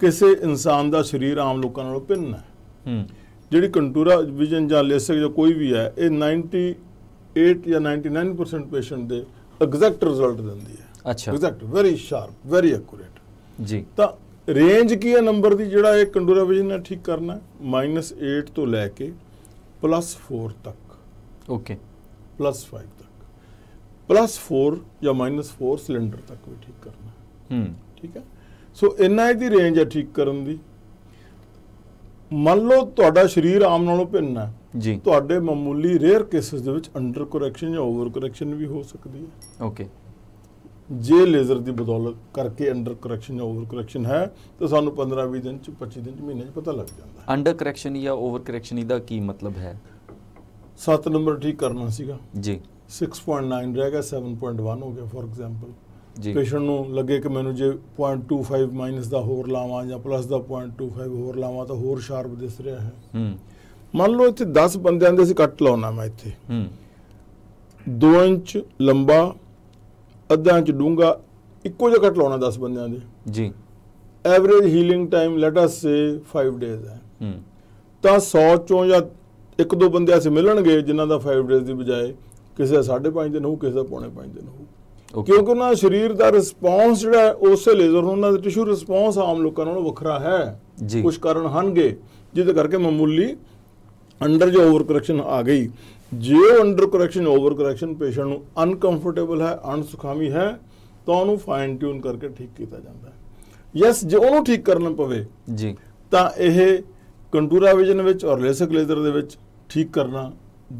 ਕਿਸੇ ਇਨਸਾਨ ਦਾ ਸਰੀਰ ਆਮ ਲੋਕਾਂ ਨਾਲੋਂ ਭਿੰਨ ਹੈ ਹੂੰ ਜਿਹੜੀ ਕੰਟੂਰਾ ਵਿਜ਼ਨ ਜਾਂ ਲੈਸਕ ਜਾਂ ਕੋਈ ਵੀ ਹੈ ਇਹ 98 ਜਾਂ 99% ਪੇਸ਼ੈਂਟ ਦੇ ਐਗਜ਼ੈਕਟ ਰਿਜ਼ਲਟ ਦਿੰਦੀ ਹੈ ਅੱਛਾ exact very sharp very accurate ਜੀ ਤਾਂ ਰੇਂਜ ਕੀ ਹੈ ਨੰਬਰ ਦੀ ਜਿਹੜਾ ਇਹ ਕੰਟੂਰਾ ਵਿਜ਼ਨ ਨੇ ਠੀਕ ਕਰਨਾ -8 ਤੋਂ ਲੈ ਕੇ 99 ਪਲੱਸ 4 ਤੱਕ ਓਕੇ ਪਲੱਸ 5 ਤੱਕ ਪਲੱਸ 4 ਜਾਂ ਮਾਈਨਸ 4 ਸਿਲੰਡਰ ਤੱਕ ਵੀ ਠੀਕ ਕਰਨਾ ਹੂੰ ਠੀਕ ਹੈ ਸੋ ਇੰਨਾ ਇਹਦੀ ਰੇਂਜ ਹੈ ਠੀਕ ਕਰਨ ਦੀ ਮੰਨ ਲਓ ਤੁਹਾਡਾ ਸਰੀਰ ਆਮ ਨਾਲੋਂ ਭਿੰਨ ਹੈ ਜੀ ਤੁਹਾਡੇ ਮਾਮੂਲੀ ਰੇਅਰ ਕੇਸਸ ਦੇ ਵਿੱਚ ਅੰਡਰ ਕਰੈਕਸ਼ਨ ਜਾਂ ਓਵਰ ਕਰੈਕਸ਼ਨ ਵੀ ਹੋ ਸਕਦੀ ਹੈ ਓਕੇ ਜੇ ਲੇਜ਼ਰ ਦੀ ਬਦੌਲਤ ਕਰਕੇ ਅੰਡਰ ਕਰੈਕਸ਼ਨ ਜਾਂ ਓਵਰ ਕਰੈਕਸ਼ਨ ਹੈ ਤਾਂ ਸਾਨੂੰ 15-20 ਦਿਨ ਚ 25 ਦਿਨ ਚ ਮਹੀਨੇ ਚ ਪਤਾ ਲੱਗ ਜਾਂਦਾ ਅੰਡਰ ਕਰੈਕਸ਼ਨ ਜਾਂ ਓਵਰ ਕਰੈਕਸ਼ਨ ਇਹਦਾ ਕੀ ਮਤਲਬ ਹੈ 7 ਨੰਬਰ ਠੀਕ ਕਰਨਾ ਸੀਗਾ ਜੀ 6.9 ਰਹਿ ਗਿਆ 7.1 ਹੋ ਗਿਆ ਫੋਰ ਐਗਜ਼ਾਮਪਲ ਜੀ ਪੇਸ਼ੈਂਟ ਨੂੰ ਲੱਗੇ ਕਿ ਮੈਨੂੰ ਜੇ 0.25 ਮਾਈਨਸ ਦਾ ਹੋਰ ਲਾਵਾਂ ਜਾਂ ਪਲੱਸ ਦਾ 0.25 ਹੋਰ ਲਾਵਾਂ ਤਾਂ ਹੋਰ ਸ਼ਾਰਪ ਦਿਸ ਰਿਹਾ ਹੈ ਹੂੰ ਮੰਨ ਲਓ ਇੱਥੇ 10 ਬੰਦਿਆਂ ਦੇ ਅਸੀਂ ਕੱਟ ਲਾਉਣਾ ਮੈਂ ਇੱਥੇ ਹੂੰ 2 ਇੰਚ ਲੰਬਾ ਅੱਧਾ ਇੰਚ ਡੂੰਗਾ ਇੱਕੋ ਜਿਹਾ ਕੱਟ ਲਾਉਣਾ 10 ਬੰਦਿਆਂ ਦੇ ਜੀ average healing time let us say 5 days ਹੈ ਹੂੰ ਤਾਂ 100 ਚੋਂ ਜਾਂ ਇੱਕ ਦੋ ਬੰਦੇ ਐਸੇ ਮਿਲਣਗੇ ਜਿਨ੍ਹਾਂ ਦਾ 5 ਡੇਜ਼ ਦੀ ਬਜਾਏ ਕਿਸੇ ਦਾ 5.5 ਦਿਨ ਹੋਊ ਕਿਸੇ ਦਾ ਪੌਣੇ 5 ਦਿਨ ਹੋਊ ਕਿਉਂਕਿ ਉਹਨਾਂ ਦਾ ਸਰੀਰ ਦਾ ਰਿਸਪੌਂਸ ਜਿਹੜਾ ਉਸੇ ਲੇਜ਼ਰ ਨੂੰ ਉਹਨਾਂ ਦਾ ਟਿਸ਼ੂ ਰਿਸਪੌਂਸ ਆਮ ਲੋਕਾਂ ਨਾਲੋਂ ਵੱਖਰਾ ਹੈ ਕੁਝ ਕਾਰਨ ਹਨਗੇ ਜਿਸ ਕਰਕੇ ਮਾਮੂਲੀ ਅੰਡਰ ਜੋ ਓਵਰ ਕਰੈਕਸ਼ਨ ਆ ਗਈ ਜੇ under correction over correction patient ਨੂੰ ਅਨਕੰਫਰਟੇਬਲ ਹੈ ਅਨਸੁਖਾਮੀ ਹੈ ਤਾਂ ਉਹਨੂੰ ਫਾਈਨ ਟਿਊਨ ਕਰਕੇ ਠੀਕ ਕੀਤਾ ਜਾਂਦਾ ਹੈ ਯੈਸ ਜੇ ਉਹਨੂੰ ਠੀਕ ਕਰਨਾ ਪਵੇ ਜੀ ਤਾਂ ਇਹ ਕੰਟੂਰਾ ਵਿਜ਼ਨ ਵਿੱਚ ਔਰ ਲੇਸਿਕ ਲੇਜ਼ਰ ਦੇ ਵਿੱਚ ਠੀਕ ਕਰਨਾ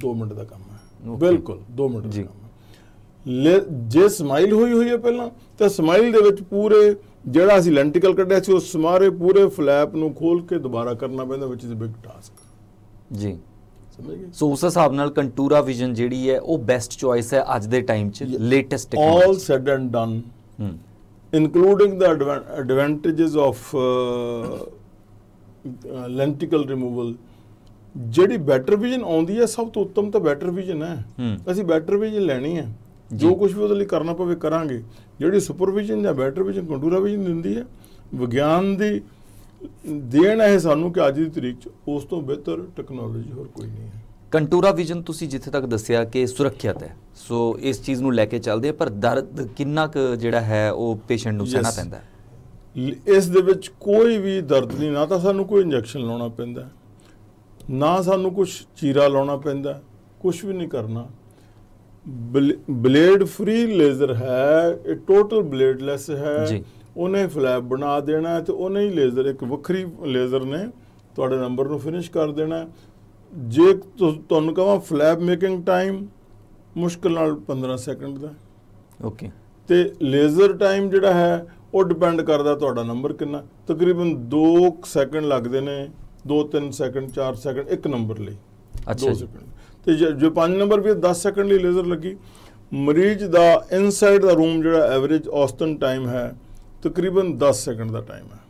2 ਮਿੰਟ ਦਾ ਕੰਮ ਹੈ ਬਿਲਕੁਲ 2 ਮਿੰਟ ਦਾ ਜੇ ਸਮਾਈਲ ਹੋਈ ਹੋਈ ਹੈ ਪਹਿਲਾਂ ਤਾਂ ਸਮਾਈਲ ਦੇ ਵਿੱਚ ਪੂਰੇ ਜਿਹੜਾ ਅਸੀਂ ਲੈਂਟੀਕਲ ਕੱਢਿਆ ਸੀ ਉਸ ਸਮਾਰੇ ਪੂਰੇ ਫਲੈਪ ਨੂੰ ਖੋਲ ਕੇ ਦੁਬਾਰਾ ਕਰਨਾ ਪੈਂਦਾ ਵਿੱਚ ਇਜ਼ ਅ ਬਿਗ ਟਾਸਕ ਜੀ ਸੋ ਉਸ ਹਿਸਾਬ ਨਾਲ ਕੰਟੂਰਾ ਵਿਜ਼ਨ ਜਿਹੜੀ ਹੈ ਉਹ ਬੈਸਟ ਚੁਆਇਸ ਹੈ ਅੱਜ ਦੇ ਟਾਈਮ 'ਚ latest technology all said and done including the advantages of lenticule removal ਜਿਹੜੀ ਬੈਟਰ ਵਿਜ਼ਨ ਆਉਂਦੀ ਹੈ ਸਭ ਤੋਂ ਉੱਤਮ ਤਾਂ ਬੈਟਰ ਵਿਜ਼ਨ ਹੈ hmm. ਅਸੀਂ ਬੈਟਰ ਵਿਜ਼ਨ ਲੈਣੀ ਹੈ ਜੋ ਕੁਝ ਵੀ ਉਹਦੇ ਲਈ ਕਰਨਾ ਪਵੇ ਕਰਾਂਗੇ ਜਿਹੜੀ ਸੁਪਰਵਿਜ਼ਨ ਜਾਂ ਬੈਟਰ ਵਿਜ਼ਨ ਕੰਟੂਰਾ ਵਿਜ਼ਨ ਦਿੰਦੀ ਹੈ ਵਿਗਿਆਨ ਦੀ ਦੇਣ ਹੈ ਸਾਨੂੰ ਕਿ ਅੱਜ ਦੀ ਤਰੀਕ 'ਚ ਉਸ ਤੋਂ ਬਿਹਤਰ ਟੈਕਨੋਲੋਜੀ ਹੋਰ ਕੋਈ ਨਹੀਂ ਹੈ ਕੰਟੂਰਾ ਵਿਜ਼ਨ ਤੁਸੀਂ ਜਿੱਥੇ ਤੱਕ ਦੱਸਿਆ ਕਿ ਸੁਰੱਖਿਅਤ ਹੈ ਸੋ ਇਸ ਚੀਜ਼ ਨੂੰ ਲੈ ਕੇ ਚੱਲਦੇ ਆ ਪਰ ਦਰਦ ਕਿੰਨਾ ਕੁ ਜਿਹੜਾ ਹੈ ਉਹ ਪੇਸ਼ੈਂਟ ਨੂੰ ਸਹਿਣਾ ਪੈਂਦਾ ਇਸ ਦੇ ਵਿੱਚ ਕੋਈ ਵੀ ਦਰਦ ਨਹੀਂ ਨਾ ਤਾਂ ਸਾਨੂੰ ਕੋਈ ਇੰਜੈਕਸ਼ਨ ਲਾਉਣਾ ਪੈਂਦਾ ਨਾ ਸਾਨੂੰ ਕੁਝ ਚੀਰਾ ਲਾਉਣਾ ਪੈਂਦਾ ਕੁਝ ਵੀ ਨਹੀਂ ਕਰਨਾ ਬਲੇਡ ਫ੍ਰੀ ਲੇਜ਼ਰ ਹੈ ਇਹ ਟੋਟਲ ਬਲੇਡਲੈਸ ਹੈ ਜੀ ਉਹਨੇ ਫਲੈਪ ਬਣਾ ਦੇਣਾ ਤੇ ਉਹਨੇ ਹੀ ਲੇਜ਼ਰ ਇੱਕ ਵੱਖਰੀ ਲੇਜ਼ਰ ਨੇ ਤੁਹਾਡੇ ਨੰਬਰ ਨੂੰ ਫਿਨਿਸ਼ ਕਰ ਦੇਣਾ ਜੇ ਤੁਹਾਨੂੰ ਕਹਾਂ ਫਲੈਪ ਮੇਕਿੰਗ ਟਾਈਮ ਮੁਸ਼ਕਲ ਨਾਲ 15 ਸੈਕਿੰਡ ਦਾ ਓਕੇ ਤੇ ਲੇਜ਼ਰ ਟਾਈਮ ਜਿਹੜਾ ਹੈ ਉਹ ਡਿਪੈਂਡ ਕਰਦਾ ਤੁਹਾਡਾ ਨੰਬਰ ਕਿੰਨਾ ਤਕਰੀਬਨ 2 ਸੈਕਿੰਡ ਲੱਗਦੇ ਨੇ 2-3 ਸੈਕਿੰਡ 4 ਸੈਕਿੰਡ ਇੱਕ ਨੰਬਰ ਲਈ ਅੱਛਾ ਤੇ ਜੇ ਪੰਜ ਨੰਬਰ ਵੀ 10 ਸੈਕਿੰਡ ਲਈ ਲੇਜ਼ਰ ਲੱਗੀ ਮਰੀਜ਼ ਦਾ ਇਨਸਾਈਡ ਦਾ ਰੂਮ ਜਿਹੜਾ ਐਵਰੇਜ ਔਸਤਨ ਟਾਈਮ ਹੈ ਤਕਰੀਬਨ 10 ਸੈਕਿੰਡ ਦਾ ਟਾਈਮ ਹੈ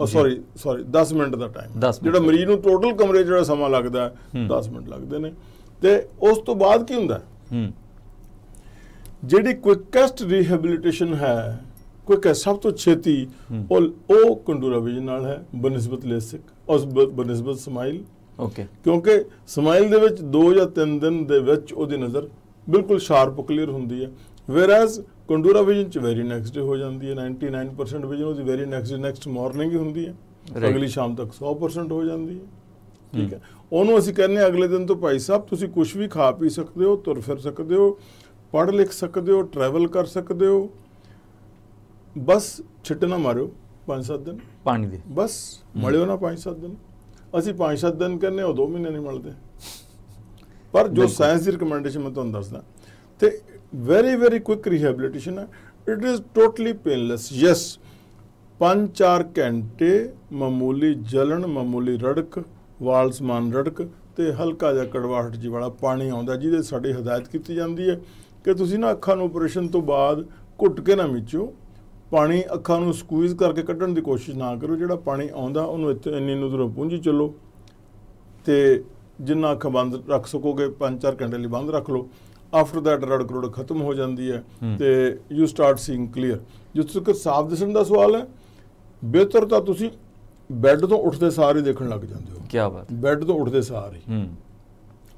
ਉਹ ਸੌਰੀ ਸੌਰੀ 10 ਮਿੰਟ ਦਾ ਟਾਈਮ ਜਿਹੜਾ ਮਰੀਜ਼ ਨੂੰ ਟੋਟਲ ਕਮਰੇ ਜਿਹੜਾ ਸਮਾਂ ਲੱਗਦਾ 10 ਮਿੰਟ ਲੱਗਦੇ ਨੇ ਤੇ ਉਸ ਤੋਂ ਬਾਅਦ ਕੀ ਹੁੰਦਾ ਜਿਹੜੀ ਕੁਇਕੈਸਟ ਰੀਹੈਬਿਲਿਟੇਸ਼ਨ ਹੈ ਕੁਇਕ ਹੈ ਸਭ ਤੋਂ ਛੇਤੀ ਉਹ ਉਹ ਕੰਡੂਰਾ ਵਿਜਨ ਨਾਲ ਹੈ ਬਨਿਸਬਤ ਲੇਸਿਕ ਉਸ ਬਨਿਸਬਤ ਸਮਾਈਲ ਓਕੇ ਕਿਉਂਕਿ ਸਮਾਈਲ ਦੇ ਵਿੱਚ 2 ਜਾਂ 3 ਦਿਨ ਦੇ ਵਿੱਚ ਉਹਦੀ ਨਜ਼ਰ ਬਿਲਕੁਲ ਸ਼ਾਰਪ ਕਲੀਅਰ ਹੁੰਦੀ ਹੈ ਵੇਅਰਐਸ ਕੰਡੂਰਾ ਵਿਜ਼ਨ ਚ ਵੈਰੀ ਨੈਕਸਟ ਡੇ ਹੋ ਜਾਂਦੀ ਹੈ 99% ਵਿਜ਼ਨ ਉਹਦੀ ਵੈਰੀ ਨੈਕਸਟ ਨੈਕਸਟ ਮਾਰਨਿੰਗ ਹੀ ਹੁੰਦੀ ਹੈ ਅਗਲੀ ਸ਼ਾਮ ਤੱਕ 100% ਹੋ ਜਾਂਦੀ ਹੈ ਠੀਕ ਹੈ ਉਹਨੂੰ ਅਸੀਂ ਕਹਿੰਦੇ ਅਗਲੇ ਦਿਨ ਤੋਂ ਭਾਈ ਸਾਹਿਬ ਤੁਸੀਂ ਕੁਝ ਵੀ ਖਾ ਪੀ ਸਕਦੇ ਹੋ ਤੁਰ ਫਿਰ ਸਕਦੇ ਹੋ ਪੜ੍ਹ ਲਿਖ ਸਕਦੇ ਹੋ ਟਰੈਵਲ ਕਰ ਸਕਦੇ ਹੋ ਬਸ ਛਿੱਟ ਨਾ ਮਾਰਿਓ 5-7 ਦਿਨ ਪਾਣੀ ਦੇ ਬਸ ਮਲਿਓ ਨਾ 5-7 ਦਿਨ ਅਸੀਂ 5-7 ਦਿਨ ਕਹਿੰਦੇ ਉਹ 2 ਮਹੀਨੇ ਨਹੀਂ ਮਿਲਦੇ ਪਰ ਜੋ ਸਾਇੰਸ ਦੀ ਰეკਮੈਂਡੇਸ਼ਨ ਮੈਂ ਤੁਹਾਨੂੰ ਦੱਸਦਾ ਤੇ very very quick rehabilitation it is totally painless yes 5-4 ਘੰਟੇ ਮਾਮੂਲੀ ਜਲਣ ਮਾਮੂਲੀ ਰੜਕ ਵਾਲਸਮਾਨ ਰੜਕ ਤੇ ਹਲਕਾ ਜਿਹਾ ਕੜਵਾਹਟ ਜੀ ਵਾਲਾ ਪਾਣੀ ਆਉਂਦਾ ਜਿਹਦੇ ਸਾਡੇ ਹਦਾਇਤ ਕੀਤੀ ਜਾਂਦੀ ਹੈ ਕਿ ਤੁਸੀਂ ਨਾ ਅੱਖਾਂ ਨੂੰ ਆਪਰੇਸ਼ਨ ਤੋਂ ਬਾਅਦ ਘੁੱਟ ਕੇ ਨਾ ਮਿਚੋ ਪਾਣੀ ਅੱਖਾਂ ਨੂੰ ਸਕੂਈਜ਼ ਕਰਕੇ ਕੱਢਣ ਦੀ ਕੋਸ਼ਿਸ਼ ਨਾ ਕਰੋ ਜਿਹੜਾ ਪਾਣੀ ਆਉਂਦਾ ਉਹਨੂੰ ਇੱਥੇ ਇੰਨੀ ਨੂੰ ਦੂਰੋਂ ਪੂੰਝੀ ਚੱਲੋ ਤੇ ਜਿੰਨਾ ਅੱਖ ਬੰਦ ਰੱਖ ਸਕੋਗੇ 5-4 ਘੰਟੇ ਲਈ ਬੰਦ ਰੱਖ ਲਓ ਆਫਟਰ ਦੈਟ ਰੜ ਕਰੋੜ ਖਤਮ ਹੋ ਜਾਂਦੀ ਹੈ ਤੇ ਯੂ ਸਟਾਰਟ ਸੀਇੰਗ ਕਲੀਅਰ ਜਿਸ ਤੱਕ ਸਾਫ਼ ਦਿਸਣ ਦਾ ਸਵਾਲ ਹੈ ਬਿਹਤਰ ਤਾਂ ਤੁਸੀਂ ਬੈੱਡ ਤੋਂ ਉੱਠਦੇ ਸਾਰ ਹੀ ਦੇਖਣ ਲੱਗ ਜਾਂਦੇ ਹੋ ਕੀ ਬਾਤ ਬੈੱਡ ਤੋਂ ਉੱਠਦੇ ਸਾਰ ਹੀ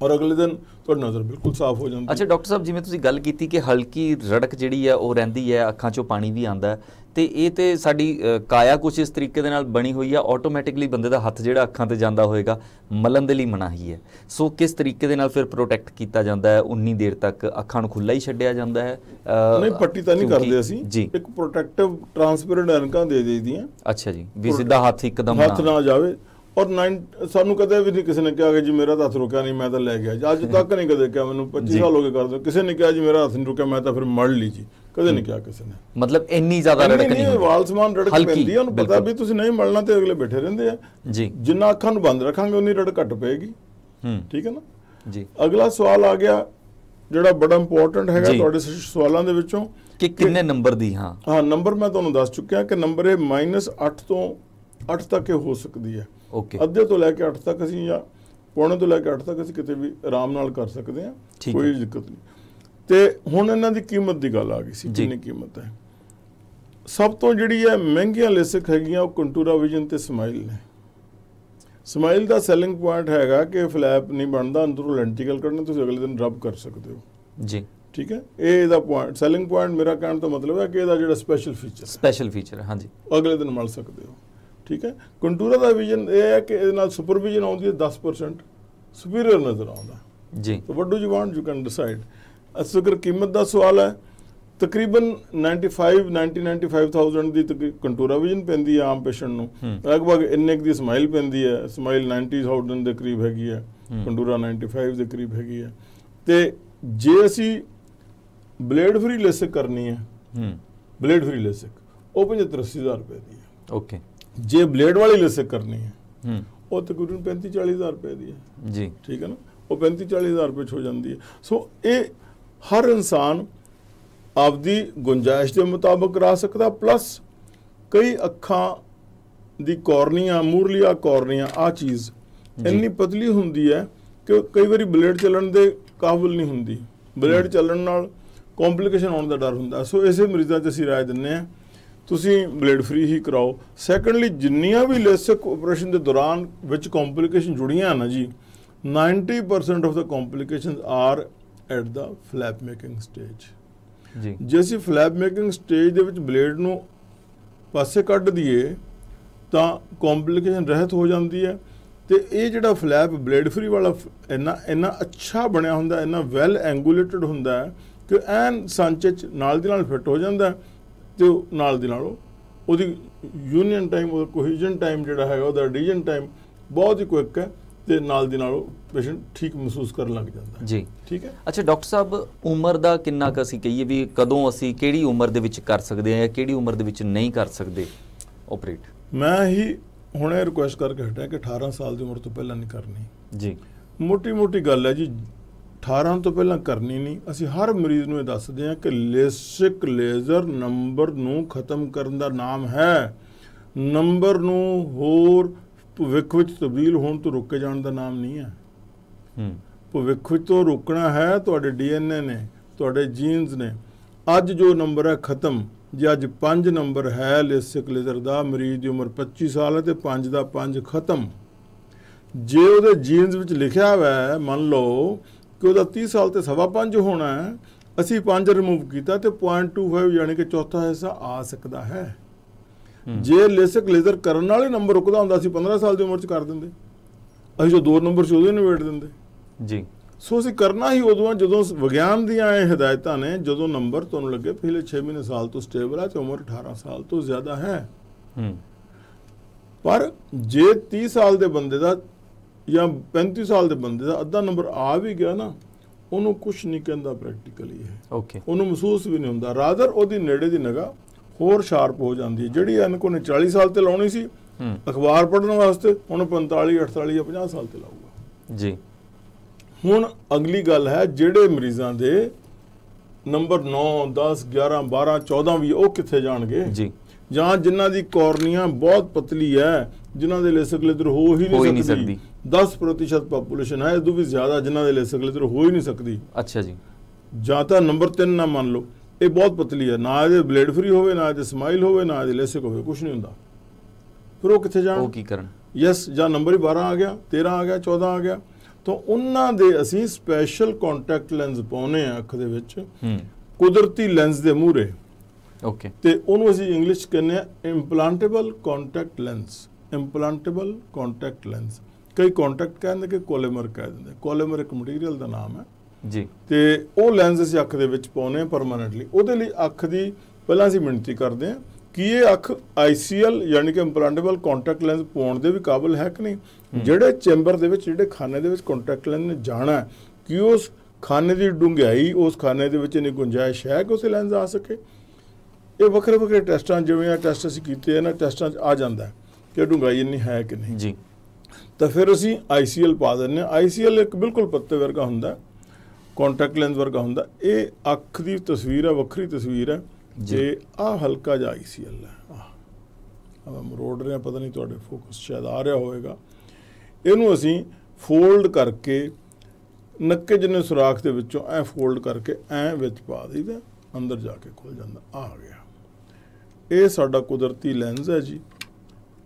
ਔਰ ਅਗਲੇ ਦਿਨ ਤੁਹਾਡੀ ਨਜ਼ਰ ਬਿਲਕੁਲ ਸਾਫ਼ ਹੋ ਜਾਂਦੀ ਅੱਛਾ ਡਾਕਟਰ ਸਾਹਿਬ ਜਿਵੇਂ ਤੁਸੀਂ ਗੱਲ ਕੀਤੀ ਕਿ ਹਲਕੀ ਰੜਕ ਜਿਹੜੀ ਆ ਉਹ ਰਹਿੰਦੀ ਹੈ ਅੱਖਾਂ 'ਚੋਂ ਪਾਣੀ ਵੀ ਆਉਂਦਾ ਤੇ ਇਹ ਤੇ ਸਾਡੀ ਕਾਇਆ ਕੁਝ ਇਸ ਤਰੀਕੇ ਦੇ ਨਾਲ ਬਣੀ ਹੋਈ ਆ ਆਟੋਮੈਟਿਕਲੀ ਬੰਦੇ ਦਾ ਹੱਥ ਜਿਹੜਾ ਅੱਖਾਂ ਤੇ ਜਾਂਦਾ ਹੋਏਗਾ ਮਲਣ ਦੇ ਲਈ ਮਨਾਹੀ ਹੈ ਸੋ ਕਿਸ ਤਰੀਕੇ ਦੇ ਨਾਲ ਫਿਰ ਪ੍ਰੋਟੈਕਟ ਕੀਤਾ ਜਾਂਦਾ ਹੈ ਉਨੀ ਦੇਰ ਤੱਕ ਅੱਖਾਂ ਨੂੰ ਖੁੱਲਾ ਹੀ ਛੱਡਿਆ ਜਾਂਦਾ ਹੈ ਨਹੀਂ ਪੱਟੀ ਤਾਂ ਨਹੀਂ ਕਰਦੇ ਅਸੀਂ ਇੱਕ ਪ੍ਰੋਟੈਕਟਿਵ ਟਰਾਂਸਪੇਰੈਂਟ ਅਨਕਾਂ ਦੇ ਦੇਈਦੀਆਂ ਅੱਛਾ ਜੀ ਵੀ ਸਿੱਧਾ ਹੱਥ ਇੱਕਦਮ ਹੱਥ ਨਾ ਜਾਵੇ ਔਰ ਸਾਨੂੰ ਕਦੇ ਵੀ ਨਹੀਂ ਕਿਸੇ ਨੇ ਕਿਹਾ ਕਿ ਜੀ ਮੇਰਾ ਹੱਥ ਰੁਕਿਆ ਨਹੀਂ ਮੈਂ ਤਾਂ ਲੈ ਗਿਆ ਅੱਜ ਤੱਕ ਨਹੀਂ ਕਦੇ ਕਿਹਾ ਮੈਨੂੰ 25 ਸਾਲ ਹੋ ਗਏ ਕਰਦੇ ਕਿਸੇ ਨੇ ਕਿਹਾ ਜੀ ਮੇਰਾ ਹੱਥ ਨਹੀਂ ਰੁਕਿਆ ਮੈਂ ਤਾਂ ਫਿਰ ਮੜ ਲਈ ਜੀ ਕਦੇ ਨਹੀਂ ਕਿਹਾ ਕਿਸੇ ਨੇ ਮਤਲਬ ਇੰਨੀ ਜ਼ਿਆਦਾ ਰੜਕ ਨਹੀਂ ਹੁੰਦੀ ਵਾਲ ਸਮਾਨ ਰੜਕ ਪੈਂਦੀ ਹੈ ਉਹਨੂੰ ਪਤਾ ਵੀ ਤੁਸੀਂ ਨਹੀਂ ਮੜਨਾ ਤੇ ਅਗਲੇ ਬੈਠੇ ਰਹਿੰਦੇ ਆ ਜੀ ਜਿੰਨਾ ਅੱਖਾਂ ਨੂੰ ਬੰਦ ਰੱਖਾਂਗੇ ਉਨੀ ਰੜਕ ਘਟ ਪਏਗੀ ਹੂੰ ਠੀਕ ਹੈ ਨਾ ਜੀ ਅਗਲਾ ਸਵਾਲ ਆ ਗਿਆ ਜਿਹੜਾ ਬੜਾ ਇੰਪੋਰਟੈਂਟ ਹੈਗਾ ਤੁਹਾਡੇ ਸਵਾਲਾਂ ਦੇ ਵਿੱਚੋਂ ਕਿ ਕਿੰਨੇ ਨੰਬਰ ਦੀ ਹਾਂ ਹਾਂ ਨੰਬਰ ਮੈਂ ਤੁਹਾਨੂੰ ਦੱਸ ਚੁੱਕਿਆ ਕਿ ਨੰਬਰ ਇਹ -8 ਤੋਂ 8 ਤੱਕ ਹੋ ਸਕਦੀ ਹੈ ਓਕੇ ਅੱਧੇ ਤੋਂ ਲੈ ਕੇ 8 ਤੱਕ ਅਸੀਂ ਜਾਂ ਪੌਣੇ ਤੋਂ ਲੈ ਕੇ 8 ਤੱਕ ਅਸੀਂ ਕਿਤੇ ਵੀ ਆਰਾਮ ਨਾਲ ਕਰ ਸਕਦੇ ਹਾਂ ਕੋਈ ਦਿੱਕਤ ਨਹੀਂ ਤੇ ਹੁਣ ਇਹਨਾਂ ਦੀ ਕੀਮਤ ਦੀ ਗੱਲ ਆ ਗਈ ਸੀ ਕਿੰਨੀ ਕੀਮਤ ਹੈ ਸਭ ਤੋਂ ਜਿਹੜੀ ਹੈ ਮਹਿੰਗੀਆਂ ਲੇਸਕ ਹੈਗੀਆਂ ਉਹ ਕੰਟੂਰਾ ਵਿਜ਼ਨ ਤੇ ਸਮਾਈਲ ਨੇ ਸਮਾਈਲ ਦਾ ਸੈਲਿੰਗ ਪੁਆਇੰਟ ਹੈਗਾ ਕਿ ਫਲੈਪ ਨਹੀਂ ਬਣਦਾ ਅੰਦਰੋਂ ਲੈਂਟੀਕਲ ਕੱਢਣਾ ਤੁਸੀਂ ਅਗਲੇ ਦਿਨ ਰੱਬ ਕਰ ਸਕਦੇ ਹੋ ਜੀ ਠੀਕ ਹੈ ਇਹ ਇਹਦਾ ਪੁਆਇੰਟ ਸੈਲਿੰਗ ਪੁਆਇੰਟ ਮੇਰਾ ਕਹਿਣ ਦਾ ਮਤਲਬ ਹੈ ਕਿ ਇਹਦਾ ਜਿਹੜਾ ਸਪੈਸ਼ਲ ਫੀਚਰ ਸਪੈਸ਼ਲ ਫੀਚਰ ਹਾਂਜੀ ਅਗਲੇ ਦਿਨ ਮਿਲ ਸਕਦੇ ਹੋ ਠੀਕ ਹੈ ਕੰਟੂਰਾ ਦਾ ਵਿਜ਼ਨ ਇਹ ਹੈ ਕਿ ਇਹਦੇ ਨਾਲ ਸੁਪਰਵਿਜ਼ਨ ਆਉਂਦੀ ਹੈ 10% ਸੁਪੀਰੀਅਰ ਨਜ਼ਰ ਆਉਂਦਾ ਜੀ so what do you want you can decide ਅਸਗਰ ਕੀਮਤ ਦਾ ਸਵਾਲ ਹੈ ਤਕਰੀਬਨ 95 9095000 ਦੀ ਕੰਟੂਰਾ ਵਿਜ਼ਨ ਪੈਂਦੀ ਹੈ ਆਮ ਪੇਸ਼ੈਂਟ ਨੂੰ ਲਗਭਗ ਇੰਨੇ ਦੀ ਸਮਾਈਲ ਪੈਂਦੀ ਹੈ ਸਮਾਈਲ 90000 ਦੇ ਕਰੀਬ ਹੈਗੀ ਹੈ ਕੰਟੂਰਾ 95 ਦੇ ਕਰੀਬ ਹੈਗੀ ਹੈ ਤੇ ਜੇ ਅਸੀਂ ਬਲੇਡ ਫ੍ਰੀ ਲੇਸਿਕ ਕਰਨੀ ਹੈ ਬਲੇਡ ਫ੍ਰੀ ਲੇਸਿਕ ਉਹ 75000 ਰੁਪਏ ਦੀ ਹੈ ਓਕੇ ਜੇ ਬਲੇਡ ਵਾਲੀ ਲੈਸ ਕਰਨੀ ਹੈ ਹੂੰ ਉਹ ਤਕਰੀਬਨ 35 40000 ਰੁਪਏ ਦੀ ਹੈ ਜੀ ਠੀਕ ਹੈ ਨਾ ਉਹ 35 40000 ਰੁਪਏ ਚ ਹੋ ਜਾਂਦੀ ਹੈ ਸੋ ਇਹ ਹਰ ਇਨਸਾਨ ਆਪਦੀ ਗੁੰਜਾਇਸ਼ ਦੇ ਮੁਤਾਬਕ ਕਰਾ ਸਕਦਾ ਪਲੱਸ ਕਈ ਅੱਖਾਂ ਦੀ ਕੌਰਨੀਆਂ ਮੂਰਲੀਆ ਕੌਰਨੀਆਂ ਆ ਚੀਜ਼ ਇੰਨੀ ਪਤਲੀ ਹੁੰਦੀ ਹੈ ਕਿ ਕਈ ਵਾਰੀ ਬਲੇਡ ਚੱਲਣ ਦੇ ਕਾਬਿਲ ਨਹੀਂ ਹੁੰਦੀ ਬਲੇਡ ਚੱਲਣ ਨਾਲ ਕੰਪਲਿਕੇਸ਼ਨ ਆਉਣ ਦਾ ਡਰ ਹੁੰਦਾ ਸੋ ਇਸੇ ਮਰੀਜ਼ਾਂ 'ਚ ਅਸੀਂ ਰਾਏ ਦਿੰਨੇ ਆ ਤੁਸੀਂ ਬਲੇਡ ਫ੍ਰੀ ਹੀ ਕਰਾਓ ਸੈਕੰਡਲੀ ਜਿੰਨੀਆਂ ਵੀ ਲੈਸਕ ਆਪਰੇਸ਼ਨ ਦੇ ਦੌਰਾਨ ਵਿੱਚ ਕੰਪਲਿਕੇਸ਼ਨ ਜੁੜੀਆਂ ਹਨ ਜੀ 90% of the complications are at the flap making stage ਜੀ ਜੇ ਅਸੀਂ ਫਲੈਪ ਮੇਕਿੰਗ ਸਟੇਜ ਦੇ ਵਿੱਚ ਬਲੇਡ ਨੂੰ ਪਾਸੇ ਕੱਢ ਦਈਏ ਤਾਂ ਕੰਪਲਿਕੇਸ਼ਨ ਰਹਿਤ ਹੋ ਜਾਂਦੀ ਹੈ ਤੇ ਇਹ ਜਿਹੜਾ ਫਲੈਪ ਬਲੇਡ ਫ੍ਰੀ ਵਾਲਾ ਇੰਨਾ ਇੰਨਾ ਅੱਛਾ ਬਣਿਆ ਹੁੰਦਾ ਇੰਨਾ ਵੈਲ ਐਂਗੂਲੇਟਡ ਹੁੰਦਾ ਕਿ ਐਨ ਸੰਚਿਤ ਨਾਲ ਦੇ ਨਾਲ ਫਿੱਟ ਹੋ ਜਾਂਦਾ ਤੇ ਨਾਲ ਦੇ ਨਾਲ ਉਹਦੀ ਯੂਨੀਅਨ ਟਾਈਮ ਉਹਦਾ ਕੋਹੀਜਨ ਟਾਈਮ ਜਿਹੜਾ ਹੈ ਉਹਦਾ ਡਿਵੀਜ਼ਨ ਟਾਈਮ ਬਹੁਤ ਹੀ ਕੁਇਕ ਹੈ ਤੇ ਨਾਲ ਦੇ ਨਾਲ ਉਹ ਪੇਸ਼ੈਂਟ ਠੀਕ ਮਹਿਸੂਸ ਕਰਨ ਲੱਗ ਜਾਂਦਾ ਜੀ ਠੀਕ ਹੈ ਅੱਛਾ ਡਾਕਟਰ ਸਾਹਿਬ ਉਮਰ ਦਾ ਕਿੰਨਾ ਕੁ ਅਸੀਂ ਕਹੀਏ ਵੀ ਕਦੋਂ ਅਸੀਂ ਕਿਹੜੀ ਉਮਰ ਦੇ ਵਿੱਚ ਕਰ ਸਕਦੇ ਆ ਜਾਂ ਕਿਹੜੀ ਉਮਰ ਦੇ ਵਿੱਚ ਨਹੀਂ ਕਰ ਸਕਦੇ ਆਪਰੇਟ ਮੈਂ ਹੀ ਹੁਣੇ ਰਿਕੁਐਸਟ ਕਰਕੇ ਹਟਿਆ ਕਿ 18 ਸਾਲ ਦੀ ਉਮਰ ਤੋਂ ਪਹਿਲਾਂ ਨਹੀਂ ਕਰਨੀ ਜੀ ਮੋਟੀ ਮੋਟੀ ਗੱਲ ਹੈ ਜੀ 18 ਤੋਂ ਪਹਿਲਾਂ ਕਰਨੀ ਨਹੀਂ ਅਸੀਂ ਹਰ ਮਰੀਜ਼ ਨੂੰ ਇਹ ਦੱਸਦੇ ਹਾਂ ਕਿ ਲੇਸਿਕ ਲੇਜ਼ਰ ਨੰਬਰ ਨੂੰ ਖਤਮ ਕਰਨ ਦਾ ਨਾਮ ਹੈ ਨੰਬਰ ਨੂੰ ਹੋਰ ਭਵਿੱਖ ਵਿੱਚ ਤਬਦੀਲ ਹੋਣ ਤੋਂ ਰੋਕੇ ਜਾਣ ਦਾ ਨਾਮ ਨਹੀਂ ਹੈ ਹੂੰ ਭਵਿੱਖ ਤੋਂ ਰੁਕਣਾ ਹੈ ਤੁਹਾਡੇ ਡੀਐਨਏ ਨੇ ਤੁਹਾਡੇ ਜੀਨਸ ਨੇ ਅੱਜ ਜੋ ਨੰਬਰ ਹੈ ਖਤਮ ਜੇ ਅੱਜ 5 ਨੰਬਰ ਹੈ ਲੇਸਿਕ ਲੇਜ਼ਰ ਦਾ ਮਰੀਜ਼ ਦੀ ਉਮਰ 25 ਸਾਲ ਹੈ ਤੇ 5 ਦਾ 5 ਖਤਮ ਜੇ ਉਹਦੇ ਜੀਨਸ ਵਿੱਚ ਲਿਖਿਆ ਹੋਇਆ ਹੈ ਮੰਨ ਲਓ ਕਿ ਉਹਦਾ 30 ਸਾਲ ਤੇ ਸਵਾ ਪੰਜ ਹੋਣਾ ਹੈ ਅਸੀਂ ਪੰਜ ਰਿਮੂਵ ਕੀਤਾ ਤੇ 0.25 ਯਾਨੀ ਕਿ ਚੌਥਾ ਹਿੱਸਾ ਆ ਸਕਦਾ ਹੈ ਜੇ ਲੇਸਕ ਲੇਜ਼ਰ ਕਰਨ ਵਾਲੇ ਨੰਬਰ ਰੁਕਦਾ ਹੁੰਦਾ ਸੀ 15 ਸਾਲ ਦੀ ਉਮਰ ਚ ਕਰ ਦਿੰਦੇ ਅਸੀਂ ਜੋ ਦੋ ਨੰਬਰ ਚੋਦੇ ਨੂੰ ਵੇਟ ਦਿੰਦੇ ਜੀ ਸੋ ਅਸੀਂ ਕਰਨਾ ਹੀ ਉਦੋਂ ਜਦੋਂ ਵਿਗਿਆਨ ਦੀਆਂ ਇਹ ਹਦਾਇਤਾਂ ਨੇ ਜਦੋਂ ਨੰਬਰ ਤੁਹਾਨੂੰ ਲੱਗੇ ਪਹਿਲੇ 6 ਮਹੀਨੇ ਸਾਲ ਤੋਂ ਸਟੇਬਲ ਆ ਤੇ ਉਮਰ 18 ਸਾਲ ਤੋਂ ਜ਼ਿਆਦਾ ਹੈ ਪਰ ਜੇ 30 ਸਾਲ ਦੇ ਬੰਦੇ ਦਾ ਜਾਂ 35 ਸਾਲ ਦੇ ਬੰਦੇ ਦਾ ਅੱਧਾ ਨੰਬਰ ਆ ਵੀ ਗਿਆ ਨਾ ਉਹਨੂੰ ਕੁਝ ਨਹੀਂ ਕਹਿੰਦਾ ਪ੍ਰੈਕਟੀਕਲੀ ਇਹ ਓਕੇ ਉਹਨੂੰ ਮਹਿਸੂਸ ਵੀ ਨਹੀਂ ਹੁੰਦਾ ਰਾਦਰ ਉਹਦੀ ਨੇੜੇ ਦੀ ਨਗਾ ਹੋਰ ਸ਼ਾਰਪ ਹੋ ਜਾਂਦੀ ਹੈ ਜਿਹੜੀ ਕੋ ਨੇ 40 ਸਾਲ ਤੇ ਲਾਉਣੀ ਸੀ ਅਖਬਾਰ ਪੜਨ ਵਾਸਤੇ ਹੁਣ 45 48 ਜਾਂ 50 ਸਾਲ ਤੇ ਲਾਊਗਾ ਜੀ ਹੁਣ ਅਗਲੀ ਗੱਲ ਹੈ ਜਿਹੜੇ ਮਰੀਜ਼ਾਂ ਦੇ ਨੰਬਰ 9 10 11 12 14 ਵੀ ਉਹ ਕਿੱਥੇ ਜਾਣਗੇ ਜੀ ਜਾਂ ਜਿਨ੍ਹਾਂ ਦੀ ਕੋਰਨੀਆ ਬਹੁਤ ਪਤਲੀ ਹੈ ਜਿਨ੍ਹਾਂ ਦੇ ਲੇਸਕਲੇਦਰ ਹੋ ਹੀ ਨਹੀਂ ਸਕਦੀ 10% ਪੋਪੂਲੇਸ਼ਨ ਹੈ ਇਸ ਵੀ ਜ਼ਿਆਦਾ ਜਿਨ੍ਹਾਂ ਦੇ ਲੇਸਕਲੇਦਰ ਹੋ ਹੀ ਨਹੀਂ ਸਕਦੀ ਅੱਛਾ ਜੀ ਜਾਂ ਤਾਂ ਨੰਬਰ 3 ਨਾ ਮੰਨ ਲਓ ਇਹ ਬਹੁਤ ਪਤਲੀ ਹੈ ਨਾ ਇਹਦੇ ਬਲੇਡ ਫਰੀ ਹੋਵੇ ਨਾ ਇਹਦੇ ਸਮਾਈਲ ਹੋਵੇ ਨਾ ਇਹਦੇ ਲੇਸਕ ਹੋਵੇ ਕੁਝ ਨਹੀਂ ਹੁੰਦਾ ਫਿਰ ਉਹ ਕਿੱਥੇ ਜਾਣ ਉਹ ਕੀ ਕਰਨ ਯੈਸ ਜਾਂ ਨੰਬਰ ਹੀ 12 ਆ ਗਿਆ 13 ਆ ਗਿਆ 14 ਆ ਗਿਆ ਤਾਂ ਉਹਨਾਂ ਦੇ ਅਸੀਂ ਸਪੈਸ਼ਲ ਕੰਟੈਕਟ ਲੈਂਸ ਪਾਉਨੇ ਆ ਅੱਖ ਦੇ ਵਿੱਚ ਹੂੰ ਕੁਦਰਤੀ ਲੈਂਸ ਦੇ ਮੂਹਰੇ ਓਕੇ ਤੇ ਉਹਨੂੰ ਅਸੀਂ ਇੰਗਲਿਸ਼ 'ਚ ਕਹਿੰਦੇ ਆ implantable contact lens implantable contact lens ਕਈ ਕੰਟੈਕਟ ਕਹਿੰਦੇ ਕਿ ਕੋਲੇਮਰ ਕਹਿ ਦਿੰਦੇ ਕੋਲੇਮਰ ਇੱਕ ਮਟੀਰੀਅਲ ਦਾ ਨਾਮ ਹੈ ਜੀ ਤੇ ਉਹ ਲੈਂਸ ਅਸੀਂ ਅੱਖ ਦੇ ਵਿੱਚ ਪਾਉਨੇ ਆ ਪਰਮਨੈਂਟਲੀ ਉਹਦੇ ਲਈ ਅੱਖ ਦੀ ਪਹਿਲਾਂ ਅਸੀਂ ਮਿਹਨਤੀ ਕਰਦੇ ਆ ਕਿ ਇਹ ਅੱਖ ਆਈਸੀਐਲ ਯਾਨੀ ਕਿ ਇੰਪਲਾਂਟੇਬਲ ਕੰਟੈਕਟ ਲੈਂਸ ਪਾਉਣ ਦੇ ਵੀ ਕਾਬਿਲ ਹੈ ਕਿ ਨਹੀਂ ਜਿਹੜੇ ਚੈਂਬਰ ਦੇ ਵਿੱਚ ਜਿਹੜੇ ਖਾਨੇ ਦੇ ਵਿੱਚ ਕੰਟੈਕਟ ਲੈਂਸ ਨੇ ਜਾਣਾ ਕਿ ਉਸ ਖਾਨੇ ਦੀ ਡੂੰਘਾਈ ਉਸ ਖਾਨੇ ਦੇ ਵਿੱਚ ਇਨੀ ਗੁੰਜਾਇਸ਼ ਹੈ ਕਿ ਉਸੇ ਲੈਂਸ ਆ ਸਕੇ ਇਹ ਵੱਖਰੇ ਵੱਖਰੇ ਟੈਸਟਾਂ ਜਿਵੇਂ ਆ ਟੈਸਟ ਅਸੀਂ ਕੀਤੇ ਆ ਨਾ ਟੈਸਟਾਂ 'ਚ ਆ ਜਾਂਦਾ ਕਿ ਡੂੰਘਾਈ ਇੰਨੀ ਹੈ ਕਿ ਨਹੀਂ ਜੀ ਤਾਂ ਫਿਰ ਅਸੀਂ ਆਈਸੀਐਲ ਪਾ ਦਿੰਨੇ ਆ ਆਈਸੀਐਲ ਇੱਕ ਬਿਲਕੁਲ ਪੱਤੇ ਵਰਗਾ ਹੁੰਦਾ ਕੰਟੈਕਟ ਲੈਂਸ ਵਰਗਾ ਹੁੰਦਾ ਇਹ ਅੱਖ ਦੀ ਤਸਵੀਰ ਆ ਵੱਖਰੀ ਤਸਵੀਰ ਆ ਜੇ ਆ ਹਲਕਾ ਜਿਹਾ ਆਈਸੀਐਲ ਆ ਆ ਮਰੋੜ ਰਿਹਾ ਪਤਾ ਨਹੀਂ ਤੁਹਾਡੇ ਫੋਕਸ ਸ਼ਾਇਦ ਆ ਰਿਹਾ ਹੋਵੇਗਾ ਇਹਨੂੰ ਅਸੀਂ ਫੋਲਡ ਕਰਕੇ ਨੱਕੇ ਜਿੰਨੇ ਸੁਰਾਖ ਦੇ ਵਿੱਚੋਂ ਐ ਫੋਲਡ ਕਰਕੇ ਐ ਵਿੱਚ ਪਾ ਦਈਦਾ ਅੰਦਰ ਜਾ ਕੇ ਖੁੱਲ ਜਾਂਦਾ ਆ ਗਿਆ ਇਹ ਸਾਡਾ ਕੁਦਰਤੀ ਲੈਂਸ ਹੈ ਜੀ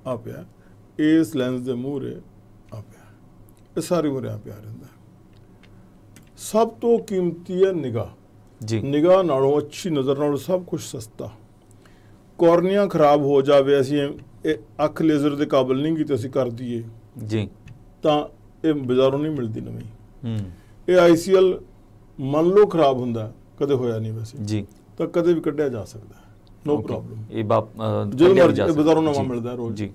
ਆ ਪਿਆ ਇਸ ਲੈਂਸ ਦੇ ਮੂਹਰੇ ਆ ਪਿਆ ਇਹ ਸਾਰੀ ਉਮਰ ਆ ਪਿਆ ਰਹਿੰਦਾ ਸਭ ਤੋਂ ਕੀਮਤੀ ਹੈ ਨਿਗਾਹ ਜੀ ਨਿਗਾਹ ਨਾਲੋਂ ਅੱਛੀ ਨਜ਼ਰ ਨਾਲੋਂ ਸਭ ਕੁਝ ਸਸਤਾ ਕੋਰਨੀਆ ਖਰਾਬ ਹੋ ਜਾਵੇ ਅਸੀਂ ਇਹ ਅੱਖ ਲੇਜ਼ਰ ਦੇ ਕਾਬਲ ਨਹੀਂ ਕੀਤੇ ਅਸੀਂ ਕਰ ਦਈਏ ਜੀ ਤਾਂ ਇਹ ਬਾਜ਼ਾਰੋਂ ਨਹੀਂ ਮਿਲਦੀ ਨਵੀਂ ਹੂੰ ਇਹ ਆਈਸੀਐਲ ਮੰਨ ਲਓ ਖਰਾਬ ਹੁੰਦਾ ਕਦੇ ਹੋਇਆ ਨਹੀਂ ਵੈਸੇ ਜੀ ਤਾਂ ਕਦੇ ਵੀ ਕੱਢਿਆ ਜਾ ਸਕਦਾ ਨੋ ਪ੍ਰੋਬਲਮ ਇਹ ਬਾਪ ਜਦੋਂ ਮਰਜ਼ੀ ਬਾਜ਼ਾਰੋਂ ਨਵਾਂ ਮਿਲਦਾ ਰੋਜ਼ ਜੀ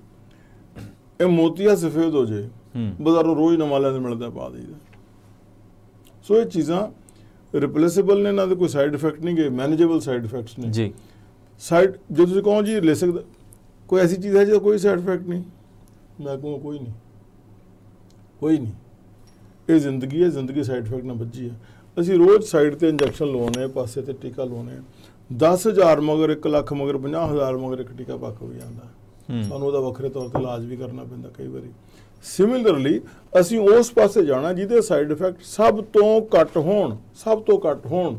ਇਹ ਮੋਤੀਆ ਸਫੇਦ ਹੋ ਜੇ ਬਾਜ਼ਾਰੋਂ ਰੋਜ਼ ਨਵਾਂ ਲੈਣ ਮਿਲਦਾ ਪਾ ਦਈਦਾ ਸੋ ਇਹ ਚੀਜ਼ਾਂ ਰਿਪਲੇਸੇਬਲ ਨੇ ਨਾ ਦੇ ਕੋਈ ਸਾਈਡ ਇਫੈਕਟ ਨਹੀਂ ਗਏ ਮੈਨੇਜੇਬਲ ਸਾਈਡ ਇਫੈਕਟਸ ਨੇ ਜੀ ਸਾਈਡ ਜੇ ਤੁਸੀਂ ਕਹੋ ਜੀ ਲੈ ਸਕਦਾ ਕੋਈ ਐਸੀ ਚੀਜ਼ ਹੈ ਜਿਹਦਾ ਕੋਈ ਸਾਈਡ ਇਫੈਕਟ ਨਹੀਂ ਮੈਂ ਕਹੂੰ ਕੋਈ ਨਹੀਂ ਕੋਈ ਨਹੀਂ ਇਹ ਜ਼ਿੰਦਗੀ ਹੈ ਜ਼ਿੰਦਗੀ ਸਾਈਡ ਇਫੈਕਟ ਨਾਲ ਬੱਜੀ ਹੈ ਅਸੀਂ ਰੋਜ਼ ਸਾਈਡ ਤੇ ਇੰਜੈਕਸ਼ਨ ਲਵਾਉਨੇ ਆ ਪਾਸੇ ਤੇ ਟੀਕਾ ਲਵਾਉਨੇ ਆ 10000 ਮਗਰ 1 ਲੱਖ ਮਗਰ 50000 ਮਗਰ ਇੱਕ ਟੀਕਾ ਪੱਕ ਹੋ ਜਾਂਦਾ ਸਾਨੂੰ ਉਹਦਾ ਵੱਖਰੇ ਤੌਰ ਤੇ ਇਲਾਜ ਵੀ ਕਰਨਾ ਪੈਂਦਾ ਕਈ ਵਾਰੀ ਸਿਮਿਲਰਲੀ ਅਸੀਂ ਉਸ ਪਾਸੇ ਜਾਣਾ ਜਿਹਦੇ ਸਾਈਡ ਇਫੈਕਟ ਸਭ ਤੋਂ ਘੱਟ ਹੋਣ ਸਭ ਤੋਂ ਘੱਟ ਹੋਣ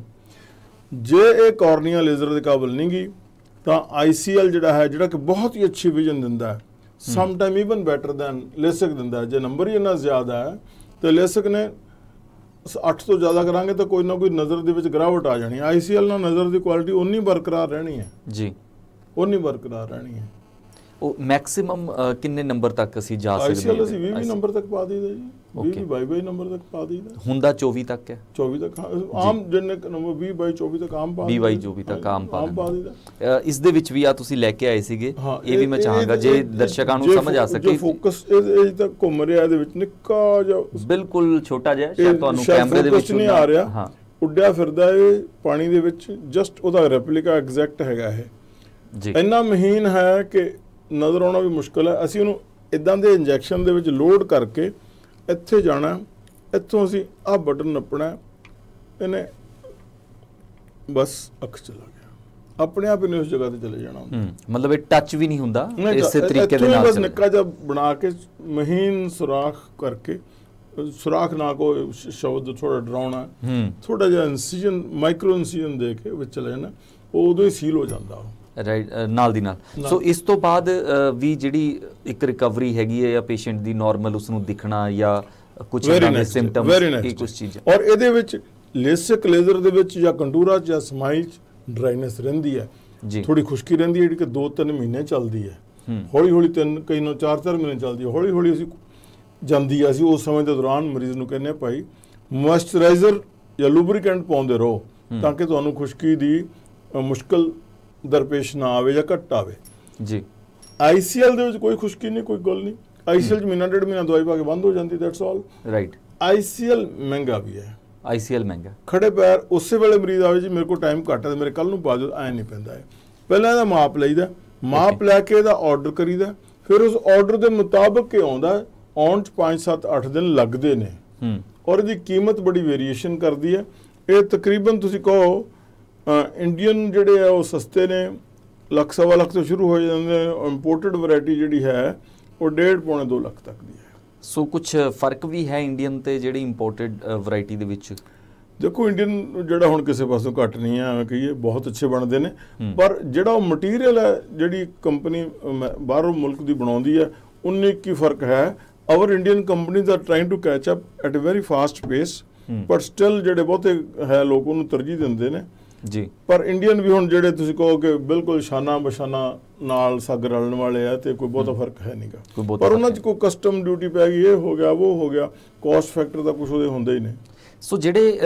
ਜੇ ਇਹ ਕਾਰਨੀਆ ਲੇਜ਼ਰ ਦੇ ਕਾਬਲ ਨਹੀਂ ਗਈ ਤਾਂ ਆਈਸੀਐਲ ਜਿਹੜਾ ਹੈ ਜਿਹੜਾ ਕਿ ਬਹੁਤ ਹੀ ਅੱਛੀ ਵਿਜ਼ਨ ਦਿੰਦਾ ਹੈ some time even better than LASIK ਦਿੰਦਾ ਜੇ ਨੰਬਰ ਹੀ ਇੰਨਾ ਜ਼ਿਆਦਾ ਹੈ ਤੇ ਲੇਸਿਕ ਨੇ 8 ਤੋਂ ਜ਼ਿਆਦਾ ਕਰਾਂਗੇ ਤਾਂ ਕੋਈ ਨਾ ਕੋਈ ਨਜ਼ਰ ਦੇ ਵਿੱਚ ਗਰਾਵਟ ਆ ਜਾਣੀ ਹੈ ਆਈਸੀਐਲ ਨਾਲ ਨਜ਼ਰ ਦੀ ਕੁਆਲਿਟੀ ਉਨੀ ਬਰਕਰਾਰ ਰਹਿਣੀ ਹੈ ਜੀ ਉਨੀ ਬਰਕਰਾਰ ਰਹਿਣੀ ਹੈ ਉਹ ਮੈਕਸਿਮਮ ਕਿੰਨੇ ਨੰਬਰ ਤੱਕ ਅਸੀਂ ਜਾ ਸਕਦੇ ਹਾਂ ਆਈਸੀਐਲ ਅਸੀਂ 20 ਨੰਬਰ ਤੱਕ ਪਾ ਦਈਦਾ ਜੀ 20 ਬਾਈ 22 ਨੰਬਰ ਤੱਕ ਪਾ ਦਈਦਾ ਹੁੰਦਾ 24 ਤੱਕ ਹੈ 24 ਤੱਕ ਆਮ ਜਿੰਨੇ ਨੰਬਰ 20 ਬਾਈ 24 ਤੱਕ ਆਮ ਪਾ 20 ਬਾਈ 24 ਤੱਕ ਆਮ ਪਾ ਦਈਦਾ ਇਸ ਦੇ ਵਿੱਚ ਵੀ ਆ ਤੁਸੀਂ ਲੈ ਕੇ ਆਏ ਸੀਗੇ ਇਹ ਵੀ ਮੈਂ ਚਾਹਾਂਗਾ ਜੇ ਦਰਸ਼ਕਾਂ ਨੂੰ ਸਮਝ ਆ ਸਕੇ ਫੋਕਸ ਇਹ ਤੱਕ ਘੁੰਮ ਰਿਹਾ ਇਹਦੇ ਵਿੱਚ ਨਿੱਕਾ ਜਿਹਾ ਬਿਲਕੁਲ ਛੋਟਾ ਜਿਹਾ ਸ਼ਾਇਦ ਤੁਹਾਨੂੰ ਕੈਮਰੇ ਦੇ ਵਿੱਚ ਨਹੀਂ ਆ ਰਿਹਾ ਹਾਂ ਉੱਡਿਆ ਫਿਰਦਾ ਇਹ ਪਾਣੀ ਦੇ ਵਿੱਚ ਜਸਟ ਉਹਦਾ ਰੈਪਲੀਕਾ ਐਗਜ਼ੈਕਟ ਹੈਗਾ ਇਹ ਜੀ ਇੰਨਾ ਮਹੀਨ ਹੈ ਕਿ ਨਜ਼ਰ ਆਉਣਾ ਵੀ ਮੁਸ਼ਕਲ ਹੈ ਅਸੀਂ ਉਹਨੂੰ ਇਦਾਂ ਦੇ ਇੰਜੈਕਸ਼ਨ ਦੇ ਵਿੱਚ ਲੋਡ ਕਰਕੇ ਇੱਥੇ ਜਾਣਾ ਇੱਥੋਂ ਅਸੀਂ ਆ ਬਟਨ ਨੱਪਣਾ ਇਹਨੇ ਬਸ ਅੱਖ ਚਲਾ ਗਿਆ ਆਪਣੇ ਆਪ ਇਹਨੇ ਉਸ ਜਗ੍ਹਾ ਤੇ ਚਲੇ ਜਾਣਾ ਮਤਲਬ ਇਹ ਟੱਚ ਵੀ ਨਹੀਂ ਹੁੰਦਾ ਇਸੇ ਤਰੀਕੇ ਦੇ ਨਾਲ ਬਸ ਨਿੱਕਾ ਜਿਹਾ ਬਣਾ ਕੇ ਮਹੀਨ ਸੁਰਾਖ ਕਰਕੇ ਸੁਰਾਖ ਨਾ ਕੋ ਸ਼ਬਦ ਥੋੜਾ ਡਰਾਉਣਾ ਥੋੜਾ ਜਿਹਾ ਇਨਸੀਜਨ ਮਾਈਕਰੋ ਇਨਸੀਜਨ ਦੇ ਕੇ ਵਿੱਚ ਚਲੇ ਜਾਣਾ ਉਹ ਉਦੋਂ ਹੀ ਸੀਲ ਹੋ ਜਾਂਦਾ ਉਹ ਰਾਈਟ ਨਾਲ ਦੀ ਨਾਲ ਸੋ ਇਸ ਤੋਂ ਬਾਅਦ ਵੀ ਜਿਹੜੀ ਇੱਕ ਰਿਕਵਰੀ ਹੈਗੀ ਹੈ ਜਾਂ ਪੇਸ਼ੈਂਟ ਦੀ ਨਾਰਮਲ ਉਸ ਨੂੰ ਦਿਖਣਾ ਜਾਂ ਕੁਝ ਸਿੰਪਟਮਸ ਕੀ ਕੁਝ ਚੀਜ਼ਾਂ ਔਰ ਇਹਦੇ ਵਿੱਚ ਲੇਸਿਕ ਲੇਜ਼ਰ ਦੇ ਵਿੱਚ ਜਾਂ ਕੰਟੂਰਾ ਜਾਂ ਸਮਾਈਲ ਡਰਾਈਨੈਸ ਰਹਿੰਦੀ ਹੈ ਜੀ ਥੋੜੀ ਖੁਸ਼ਕੀ ਰਹਿੰਦੀ ਹੈ ਜਿਹੜੀ ਕਿ 2-3 ਮਹੀਨੇ ਚੱਲਦੀ ਹੈ ਹੌਲੀ ਹੌਲੀ ਤਿੰਨ ਕਈ ਨੋ 4-4 ਮਹੀਨੇ ਚੱਲਦੀ ਹੈ ਹੌਲੀ ਹੌਲੀ ਅਸੀਂ ਜਾਂਦੀ ਹੈ ਅਸੀਂ ਉਸ ਸਮੇਂ ਦੇ ਦੌਰਾਨ ਮਰੀਜ਼ ਨੂੰ ਕਹਿੰਦੇ ਆ ਭਾਈ ਮੋਇਸਚਰਾਈਜ਼ਰ ਜਾਂ ਲੂਬਰੀਕੈਂਟ ਪਾਉਂਦੇ ਰਹੋ ਤਾਂ ਕਿ ਤੁਹਾਨੂੰ ਖੁਸ਼ਕੀ ਦੀ ਮੁਸ਼ਕਲ ਦਰਪੇਸ਼ ਨਾ ਆਵੇ ਜਾਂ ਘਟ ਆਵੇ ਜੀ ਆਈਸੀਐਲ ਦੇ ਵਿੱਚ ਕੋਈ ਖੁਸ਼ਕੀ ਨਹੀਂ ਕੋਈ ਗੱਲ ਨਹੀਂ ਆਈਸੀਐਲ ਚ ਮਹੀਨਾ ਡੇਢ ਮਹੀਨਾ ਦਵਾਈ ਪਾ ਕੇ ਬੰਦ ਹੋ ਜਾਂਦੀ ਦੈਟਸ ਆਲ ਰਾਈਟ ਆਈਸੀਐਲ ਮਹਿੰਗਾ ਵੀ ਹੈ ਆਈਸੀਐਲ ਮਹਿੰਗਾ ਖੜੇ ਪੈਰ ਉਸੇ ਵੇਲੇ ਮਰੀਜ਼ ਆਵੇ ਜੀ ਮੇਰੇ ਕੋਲ ਟਾਈਮ ਘੱਟ ਹੈ ਤੇ ਮੇਰੇ ਕੱਲ ਨੂੰ ਬਾਜੂ ਐ ਨਹੀਂ ਪੈਂਦਾ ਹੈ ਪਹਿਲਾਂ ਇਹਦਾ ਮਾਪ ਲਈਦਾ ਮਾਪ ਲੈ ਕੇ ਇਹਦਾ ਆਰਡਰ ਕਰੀਦਾ ਫਿਰ ਉਸ ਆਰਡਰ ਦੇ ਮੁਤਾਬਕ ਕਿ ਆਉਂਦਾ ਆਉਣ ਚ 5 7 8 ਦਿਨ ਲੱਗਦੇ ਨੇ ਹੂੰ ਔਰ ਇਹਦੀ ਕੀਮਤ ਬੜੀ ਵੇਰੀਏਸ਼ਨ ਕਰਦੀ ਹੈ ਇਹ ਤਕਰੀਬਨ ਤੁਸੀਂ ਕਹੋ ਇੰਡੀਅਨ ਜਿਹੜੇ ਆ ਉਹ ਸਸਤੇ ਨੇ ਲੱਖ ਸਵਾ ਲੱਖ ਤੋਂ ਸ਼ੁਰੂ ਹੋ ਜਾਂਦੇ ਨੇ ਇੰਪੋਰਟਡ ਵੈਰਾਈਟੀ ਜਿਹੜੀ ਹੈ ਉਹ ਡੇਢ ਪੌਣੇ 2 ਲੱਖ ਤੱਕ ਦੀ ਹੈ ਸੋ ਕੁਝ ਫਰਕ ਵੀ ਹੈ ਇੰਡੀਅਨ ਤੇ ਜਿਹੜੀ ਇੰਪੋਰਟਡ ਵੈਰਾਈਟੀ ਦੇ ਵਿੱਚ ਦੇਖੋ ਇੰਡੀਅਨ ਜਿਹੜਾ ਹੁਣ ਕਿਸੇ ਪਾਸੋਂ ਘੱਟ ਨਹੀਂ ਆ ਕਹੀਏ ਬਹੁਤ ਅੱਛੇ ਬਣਦੇ ਨੇ ਪਰ ਜਿਹੜਾ ਉਹ ਮਟੀਰੀਅਲ ਹੈ ਜਿਹੜੀ ਕੰਪਨੀ ਬਾਹਰੋਂ ਮੁਲਕ ਦੀ ਬਣਾਉਂਦੀ ਹੈ ਉਹਨੇ ਕੀ ਫਰਕ ਹੈ our Indian companies are trying to catch up at a very fast pace ਪਰ ਸਟਿਲ ਜਿਹੜੇ ਬਹੁਤੇ ਹੈ ਲੋਕ ਉਹਨੂੰ ਤਰਜੀਹ ਦਿੰਦੇ ਨੇ ਜੀ ਪਰ ਇੰਡੀਅਨ ਵੀ ਹੁਣ ਜਿਹੜੇ ਤੁਸੀਂ ਕਹੋ ਕਿ ਬਿਲਕੁਲ ਸ਼ਾਨਾ ਬਸ਼ਾਨਾ ਨਾਲ ਸੱਗ ਰਲਣ ਵਾਲੇ ਆ ਤੇ ਕੋਈ ਬਹੁਤਾ ਫਰਕ ਹੈ ਨਹੀਂਗਾ ਪਰ ਉਹਨਾਂ 'ਚ ਕੋਈ ਕਸਟਮ ਡਿਊਟੀ ਪੈ ਗਈ ਇਹ ਹੋ ਗਿਆ ਉਹ ਹੋ ਗਿਆ ਕੋਸਟ ਫੈਕਟਰ ਦਾ ਕੁਝ ਉਹਦੇ ਹੁੰਦੇ ਹੀ ਨੇ ਸੋ ਜਿਹੜੇ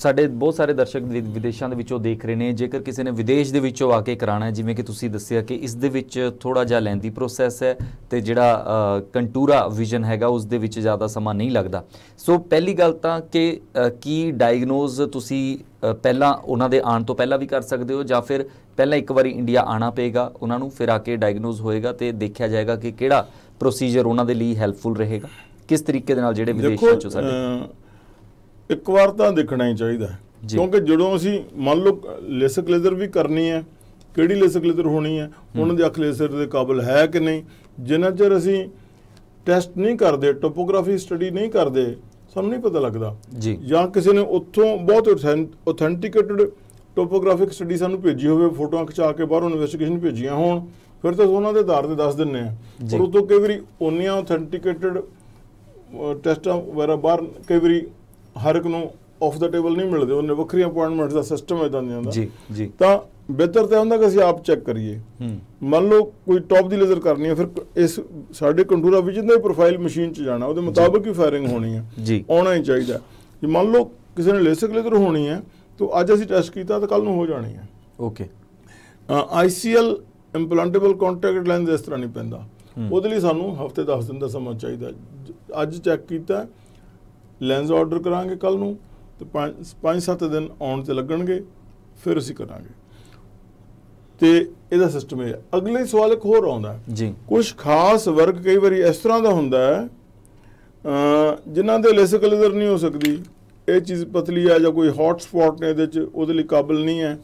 ਸਾਡੇ ਬਹੁਤ ਸਾਰੇ ਦਰਸ਼ਕ ਵਿਦੇਸ਼ਾਂ ਦੇ ਵਿੱਚੋਂ ਦੇਖ ਰਹੇ ਨੇ ਜੇਕਰ ਕਿਸੇ ਨੇ ਵਿਦੇਸ਼ ਦੇ ਵਿੱਚੋਂ ਆ ਕੇ ਕਰਾਣਾ ਹੈ ਜਿਵੇਂ ਕਿ ਤੁਸੀਂ ਦੱਸਿਆ ਕਿ ਇਸ ਦੇ ਵਿੱਚ ਥੋੜਾ ਜਿਹਾ ਲੈਂਦੀ ਪ੍ਰੋਸੈਸ ਹੈ ਤੇ ਜਿਹੜਾ ਕੰਟੂਰਾ ਵਿਜ਼ਨ ਹੈਗਾ ਉਸ ਦੇ ਵਿੱਚ ਜ਼ਿਆਦਾ ਸਮਾਂ ਨਹੀਂ ਲੱਗਦਾ ਸੋ ਪਹਿਲੀ ਗੱਲ ਤਾਂ ਕਿ ਕੀ ਡਾਇਗਨੋਸ ਤੁਸੀਂ ਪਹਿਲਾਂ ਉਹਨਾਂ ਦੇ ਆਉਣ ਤੋਂ ਪਹਿਲਾਂ ਵੀ ਕਰ ਸਕਦੇ ਹੋ ਜਾਂ ਫਿਰ ਪਹਿਲਾਂ ਇੱਕ ਵਾਰੀ ਇੰਡੀਆ ਆਣਾ ਪਏਗਾ ਉਹਨਾਂ ਨੂੰ ਫਿਰ ਆ ਕੇ ਡਾਇਗਨੋਸ ਹੋਏਗਾ ਤੇ ਦੇਖਿਆ ਜਾਏਗਾ ਕਿ ਕਿਹੜਾ ਪ੍ਰੋਸੀਜਰ ਉਹਨਾਂ ਦੇ ਲਈ ਹੈਲਪਫੁਲ ਰਹੇਗਾ ਕਿਸ ਤਰੀਕੇ ਦੇ ਨਾਲ ਜਿਹੜੇ ਵਿਦੇਸ਼ਾਂ ਚੋਂ ਸਾਡੇ ਇੱਕ ਵਾਰ ਤਾਂ ਦੇਖਣਾ ਹੀ ਚਾਹੀਦਾ ਕਿਉਂਕਿ ਜਦੋਂ ਅਸੀਂ ਮੰਨ ਲਓ ਲੇਸਰ ਲੇਜ਼ਰ ਵੀ ਕਰਨੀ ਹੈ ਕਿਹੜੀ ਲੇਸਰ ਲੇਜ਼ਰ ਹੋਣੀ ਹੈ ਉਹਨਾਂ ਦੇ ਅੱਖ ਲੇਸਰ ਦੇ ਕਾਬਲ ਹੈ ਕਿ ਨਹੀਂ ਜਿੰਨਾ ਚਿਰ ਅਸੀਂ ਟੈਸਟ ਨਹੀਂ ਕਰਦੇ ਟੋਪੋਗ੍ਰਾਫੀ ਸਟੱਡੀ ਨਹੀਂ ਕਰਦੇ ਸਾਨੂੰ ਨਹੀਂ ਪਤਾ ਲੱਗਦਾ ਜੀ ਜਾਂ ਕਿਸੇ ਨੇ ਉੱਥੋਂ ਬਹੁਤ ਆਥੈਂਟਿਕੇਟਡ ਟੋਪੋਗ੍ਰਾਫਿਕ ਸਟੱਡੀ ਸਾਨੂੰ ਭੇਜੀ ਹੋਵੇ ਫੋਟੋਆਂ ਖਿਚਾ ਕੇ ਬਾਹਰ ਇਨਵੈਸਟੀਗੇਸ਼ਨ ਭੇਜੀਆਂ ਹੋਣ ਫਿਰ ਤਾਂ ਉਹਨਾਂ ਦੇ ਆਧਾਰ ਤੇ ਦੱਸ ਦਿੰਨੇ ਆ ਪਰ ਉਦੋਂ ਕਈ ਵਾਰੀ ਉਹਨੀਆਂ ਆਥੈਂਟਿਕੇਟਡ ਟੈਸਟਾਂ ਵਗੈਰਾ ਬਾਹਰ ਕਈ ਵਾਰੀ ਹਰ ਇੱਕ ਨੂੰ ਆਫ ਦਾ ਟੇਬਲ ਨਹੀਂ ਮਿਲਦੇ ਉਹਨੇ ਵੱਖਰੀਆਂ ਅਪਾਇੰਟਮੈਂਟਸ ਦਾ ਸਿਸਟਮ ਇਦਾਂ ਨਹੀਂ ਹੁੰਦਾ ਜੀ ਜੀ ਤਾਂ ਬਿਹਤਰ ਤਾਂ ਹੁੰਦਾ ਕਿ ਅਸੀਂ ਆਪ ਚੈੱਕ ਕਰੀਏ ਮੰਨ ਲਓ ਕੋਈ ਟੌਪ ਦੀ ਲੇਜ਼ਰ ਕਰਨੀ ਹੈ ਫਿਰ ਇਸ ਸਾਡੇ ਕੰਡੂਰਾ ਵਿਜਨ ਦੇ ਪ੍ਰੋਫਾਈਲ ਮਸ਼ੀਨ 'ਚ ਜਾਣਾ ਉਹਦੇ ਮੁਤਾਬਕ ਹੀ ਫਾਇਰਿੰਗ ਹੋਣੀ ਹੈ ਆਉਣਾ ਹੀ ਚਾਹੀਦਾ ਜੇ ਮੰਨ ਲਓ ਕਿਸੇ ਨੇ ਲੇਸਿਕ ਲੇਜ਼ਰ ਹੋਣੀ ਹੈ ਤਾਂ ਅੱਜ ਅਸੀਂ ਟੈਸਟ ਕੀਤਾ ਤਾਂ ਕੱਲ ਨੂੰ ਹੋ ਜਾਣੀ ਹੈ okay ICL implantable contact lens ਇਸ ਤਰ੍ਹਾਂ ਨਹੀਂ ਪੈਂਦਾ ਉਹਦੇ ਲਈ ਸਾਨੂੰ ਹਫਤੇ 10 ਦਿਨ ਦਾ ਸਮਾਂ ਚਾਹੀਦਾ ਅੱਜ ਚੈੱਕ ਕੀਤਾ ਲੈਂਸ ਆਰਡਰ ਕਰਾਂਗੇ ਕੱਲ ਨੂੰ ਤੇ 5-7 ਦਿਨ ਆਉਣ ਤੇ ਲੱਗਣਗੇ ਫਿਰ ਅਸੀਂ ਕਰਾਂਗੇ ਤੇ ਇਹਦਾ ਸਿਸਟਮ ਹੈ ਅਗਲੇ ਸਵਾਲ ਇੱਕ ਹੋਰ ਆਉਂਦਾ ਜੀ ਕੁਝ ਖਾਸ ਵਰਗ ਕਈ ਵਾਰੀ ਇਸ ਤਰ੍ਹਾਂ ਦਾ ਹੁੰਦਾ ਹੈ ਜਿਨ੍ਹਾਂ ਦੇ ਲਿਸਕ ਲੇਜ਼ਰ ਨਹੀਂ ਹੋ ਸਕਦੀ ਇਹ ਚੀਜ਼ ਪਤਲੀ ਆ ਜਾਂ ਕੋਈ ਹੌਟ ਸਪੌਟ ਨੇ ਇਹਦੇ ਚ ਉਹਦੇ ਲਈ ਕਾਬਲ ਨਹੀਂ ਹੈ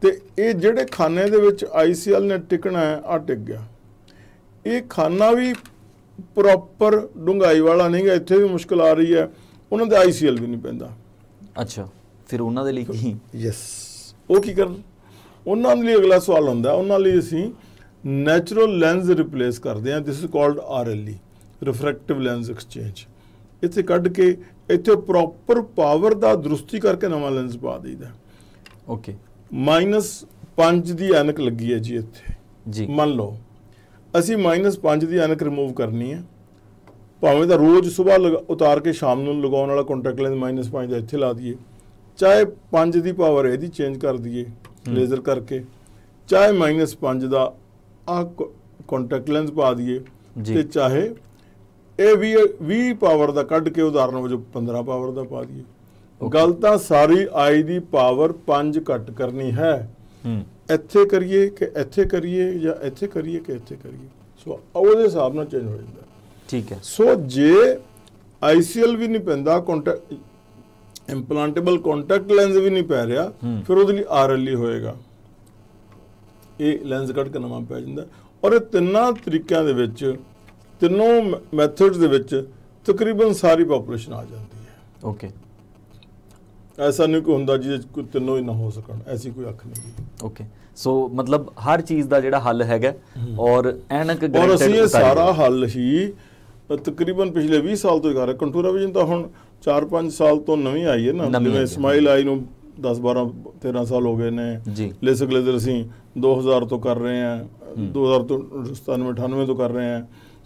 ਤੇ ਇਹ ਜਿਹੜੇ ਖਾਨੇ ਦੇ ਵਿੱਚ ਆਈਸੀਐਲ ਨੇ ਟਿਕਣਾ ਹੈ ਆ ਟਿਕ ਗਿਆ ਇਹ ਖਾਨਾ ਵੀ ਪ੍ਰੋਪਰ ਡੁੰਗਾਈ ਵਾਲਾ ਨਹੀਂਗਾ ਇੱਥੇ ਵੀ ਮੁਸ਼ਕਲ ਆ ਰਹੀ ਹੈ ਉਹਨਾਂ ਦੇ ਆਈਸੀਐਲ ਵੀ ਨਹੀਂ ਪੈਂਦਾ ਅੱਛਾ ਫਿਰ ਉਹਨਾਂ ਦੇ ਲਈ ਕੀ ਯੈਸ ਉਹ ਕੀ ਕਰਨ ਉਹਨਾਂ ਦੇ ਲਈ ਅਗਲਾ ਸਵਾਲ ਹੁੰਦਾ ਉਹਨਾਂ ਲਈ ਅਸੀਂ ਨੈਚੁਰਲ ਲੈਂਸ ਰਿਪਲੇਸ ਕਰਦੇ ਹਾਂ this is called RLE refractive lens exchange ਇੱਥੇ ਕੱਢ ਕੇ ਇੱਥੇ ਪ੍ਰੋਪਰ ਪਾਵਰ ਦਾ ਦਰੁਸਤੀ ਕਰਕੇ ਨਵਾਂ ਲੈਂਸ ਪਾ ਦਈਦਾ ਓਕੇ ਮਾਈਨਸ 5 ਦੀ ਐਨਕ ਲੱਗੀ ਹੈ ਜੀ ਇੱਥੇ ਜੀ ਮੰਨ ਲਓ ਅਸੀਂ ਮਾਈਨਸ 5 ਦੀ ਐਨਕ ਰਿਮੂਵ ਕਰਨੀ ਹੈ ਭਾਵੇਂ ਤਾਂ ਰੋਜ਼ ਸਵੇਰ ਉਤਾਰ ਕੇ ਸ਼ਾਮ ਨੂੰ ਲਗਾਉਣ ਵਾਲਾ ਕੰਟੈਕਟ ਲੈਂਸ -5 ਦਾ ਇੱਥੇ ਲਾ ਦਈਏ ਚਾਹੇ 5 ਦੀ ਪਾਵਰ ਇਹਦੀ ਚੇਂਜ ਕਰ ਦਈਏ ਲੇਜ਼ਰ ਕਰਕੇ ਚਾਹੇ -5 ਦਾ ਆ ਕੰਟੈਕਟ ਲੈਂਸ ਪਾ ਦਈਏ ਤੇ ਚਾਹੇ ਇਹ ਵੀ 20 ਪਾਵਰ ਦਾ ਕੱਢ ਕੇ ਉਦਾਹਰਨ ਵਜੋਂ 15 ਪਾਵਰ ਦਾ ਪਾ ਦਈਏ ਗੱਲ ਤਾਂ ਸਾਰੀ ਆਈ ਦੀ ਪਾਵਰ 5 ਘੱਟ ਕਰਨੀ ਹੈ ਇੱਥੇ ਕਰੀਏ ਕਿ ਇੱਥੇ ਕਰੀਏ ਜਾਂ ਇੱਥੇ ਕਰੀਏ ਕਿ ਇੱਥੇ ਕਰੀਏ ਸੋ ਉਹਦੇ ਹਿਸਾਬ ਨਾਲ ਚੇਂਜ ਹੋ ਜਾਂਦਾ ਠੀਕ ਹੈ ਸੋ ਜੇ ਆਈਸੀਐਲ ਵੀ ਨਹੀਂ ਪੈਂਦਾ ਕੰਟੈਕਟ ਇੰਪਲਾਂਟੇਬਲ ਕੰਟੈਕਟ ਲੈਂਸ ਵੀ ਨਹੀਂ ਪੈ ਰਿਹਾ ਫਿਰ ਉਹਦੇ ਲਈ ਆਰਐਲਈ e ਹੋਏਗਾ ਇਹ ਲੈਂਸ ਕੱਟ ਕੇ ਨਵਾਂ ਪੈ ਜਾਂਦਾ ਔਰ ਇਹ ਤਿੰਨਾਂ ਤਰੀਕਿਆਂ ਦੇ ਵਿੱਚ ਤਿੰਨੋਂ ਮੈਥਡਸ ਦੇ ਵਿੱਚ ਤਕਰੀਬਨ ਸਾਰੀ ਪੋਪੂਲੇਸ਼ਨ ਆ ਜਾਂਦੀ ਹੈ ਓਕੇ ਐਸਾ ਨਹੀਂ ਕੋਈ ਹੁੰਦਾ ਜਿਹਦੇ ਕੋ ਤਿੰਨੋਂ ਹੀ ਨਾ ਹੋ ਸਕਣ ਐਸੀ ਕੋਈ ਅੱਖ ਨਹੀਂ ਓਕੇ ਸੋ ਮਤਲਬ ਹਰ ਚੀਜ਼ ਦਾ ਜਿਹੜਾ ਹੱਲ ਹੈਗਾ ਔਰ ਐਨਕ ਗਰੰਟਡ ਔਰ ਅਸੀਂ ਇਹ ਸਾਰਾ ਹੱਲ ਹੀ ਤਕਰੀਬਨ ਪਿਛਲੇ 20 ਸਾਲ ਤੋਂ ਹੀ ਕਰ ਰਿਹਾ ਕੰਟੂਰਾ ਵਿਜਨ ਤਾਂ ਹੁਣ 4-5 ਸਾਲ ਤੋਂ ਨਵੀਂ ਆਈ ਹੈ ਨਾ ਜਿਵੇਂ ਇਸਮਾਈਲ ਆਈ ਨੂੰ 10 12 13 ਸਾਲ ਹੋ ਗਏ ਨੇ ਲਿਸਕ ਲੇਜ਼ਰ ਅਸੀਂ 2000 ਤੋਂ ਕਰ ਰਹੇ ਹਾਂ 2000 ਤੋਂ 97 98 ਤੋਂ ਕਰ ਰਹੇ ਹਾਂ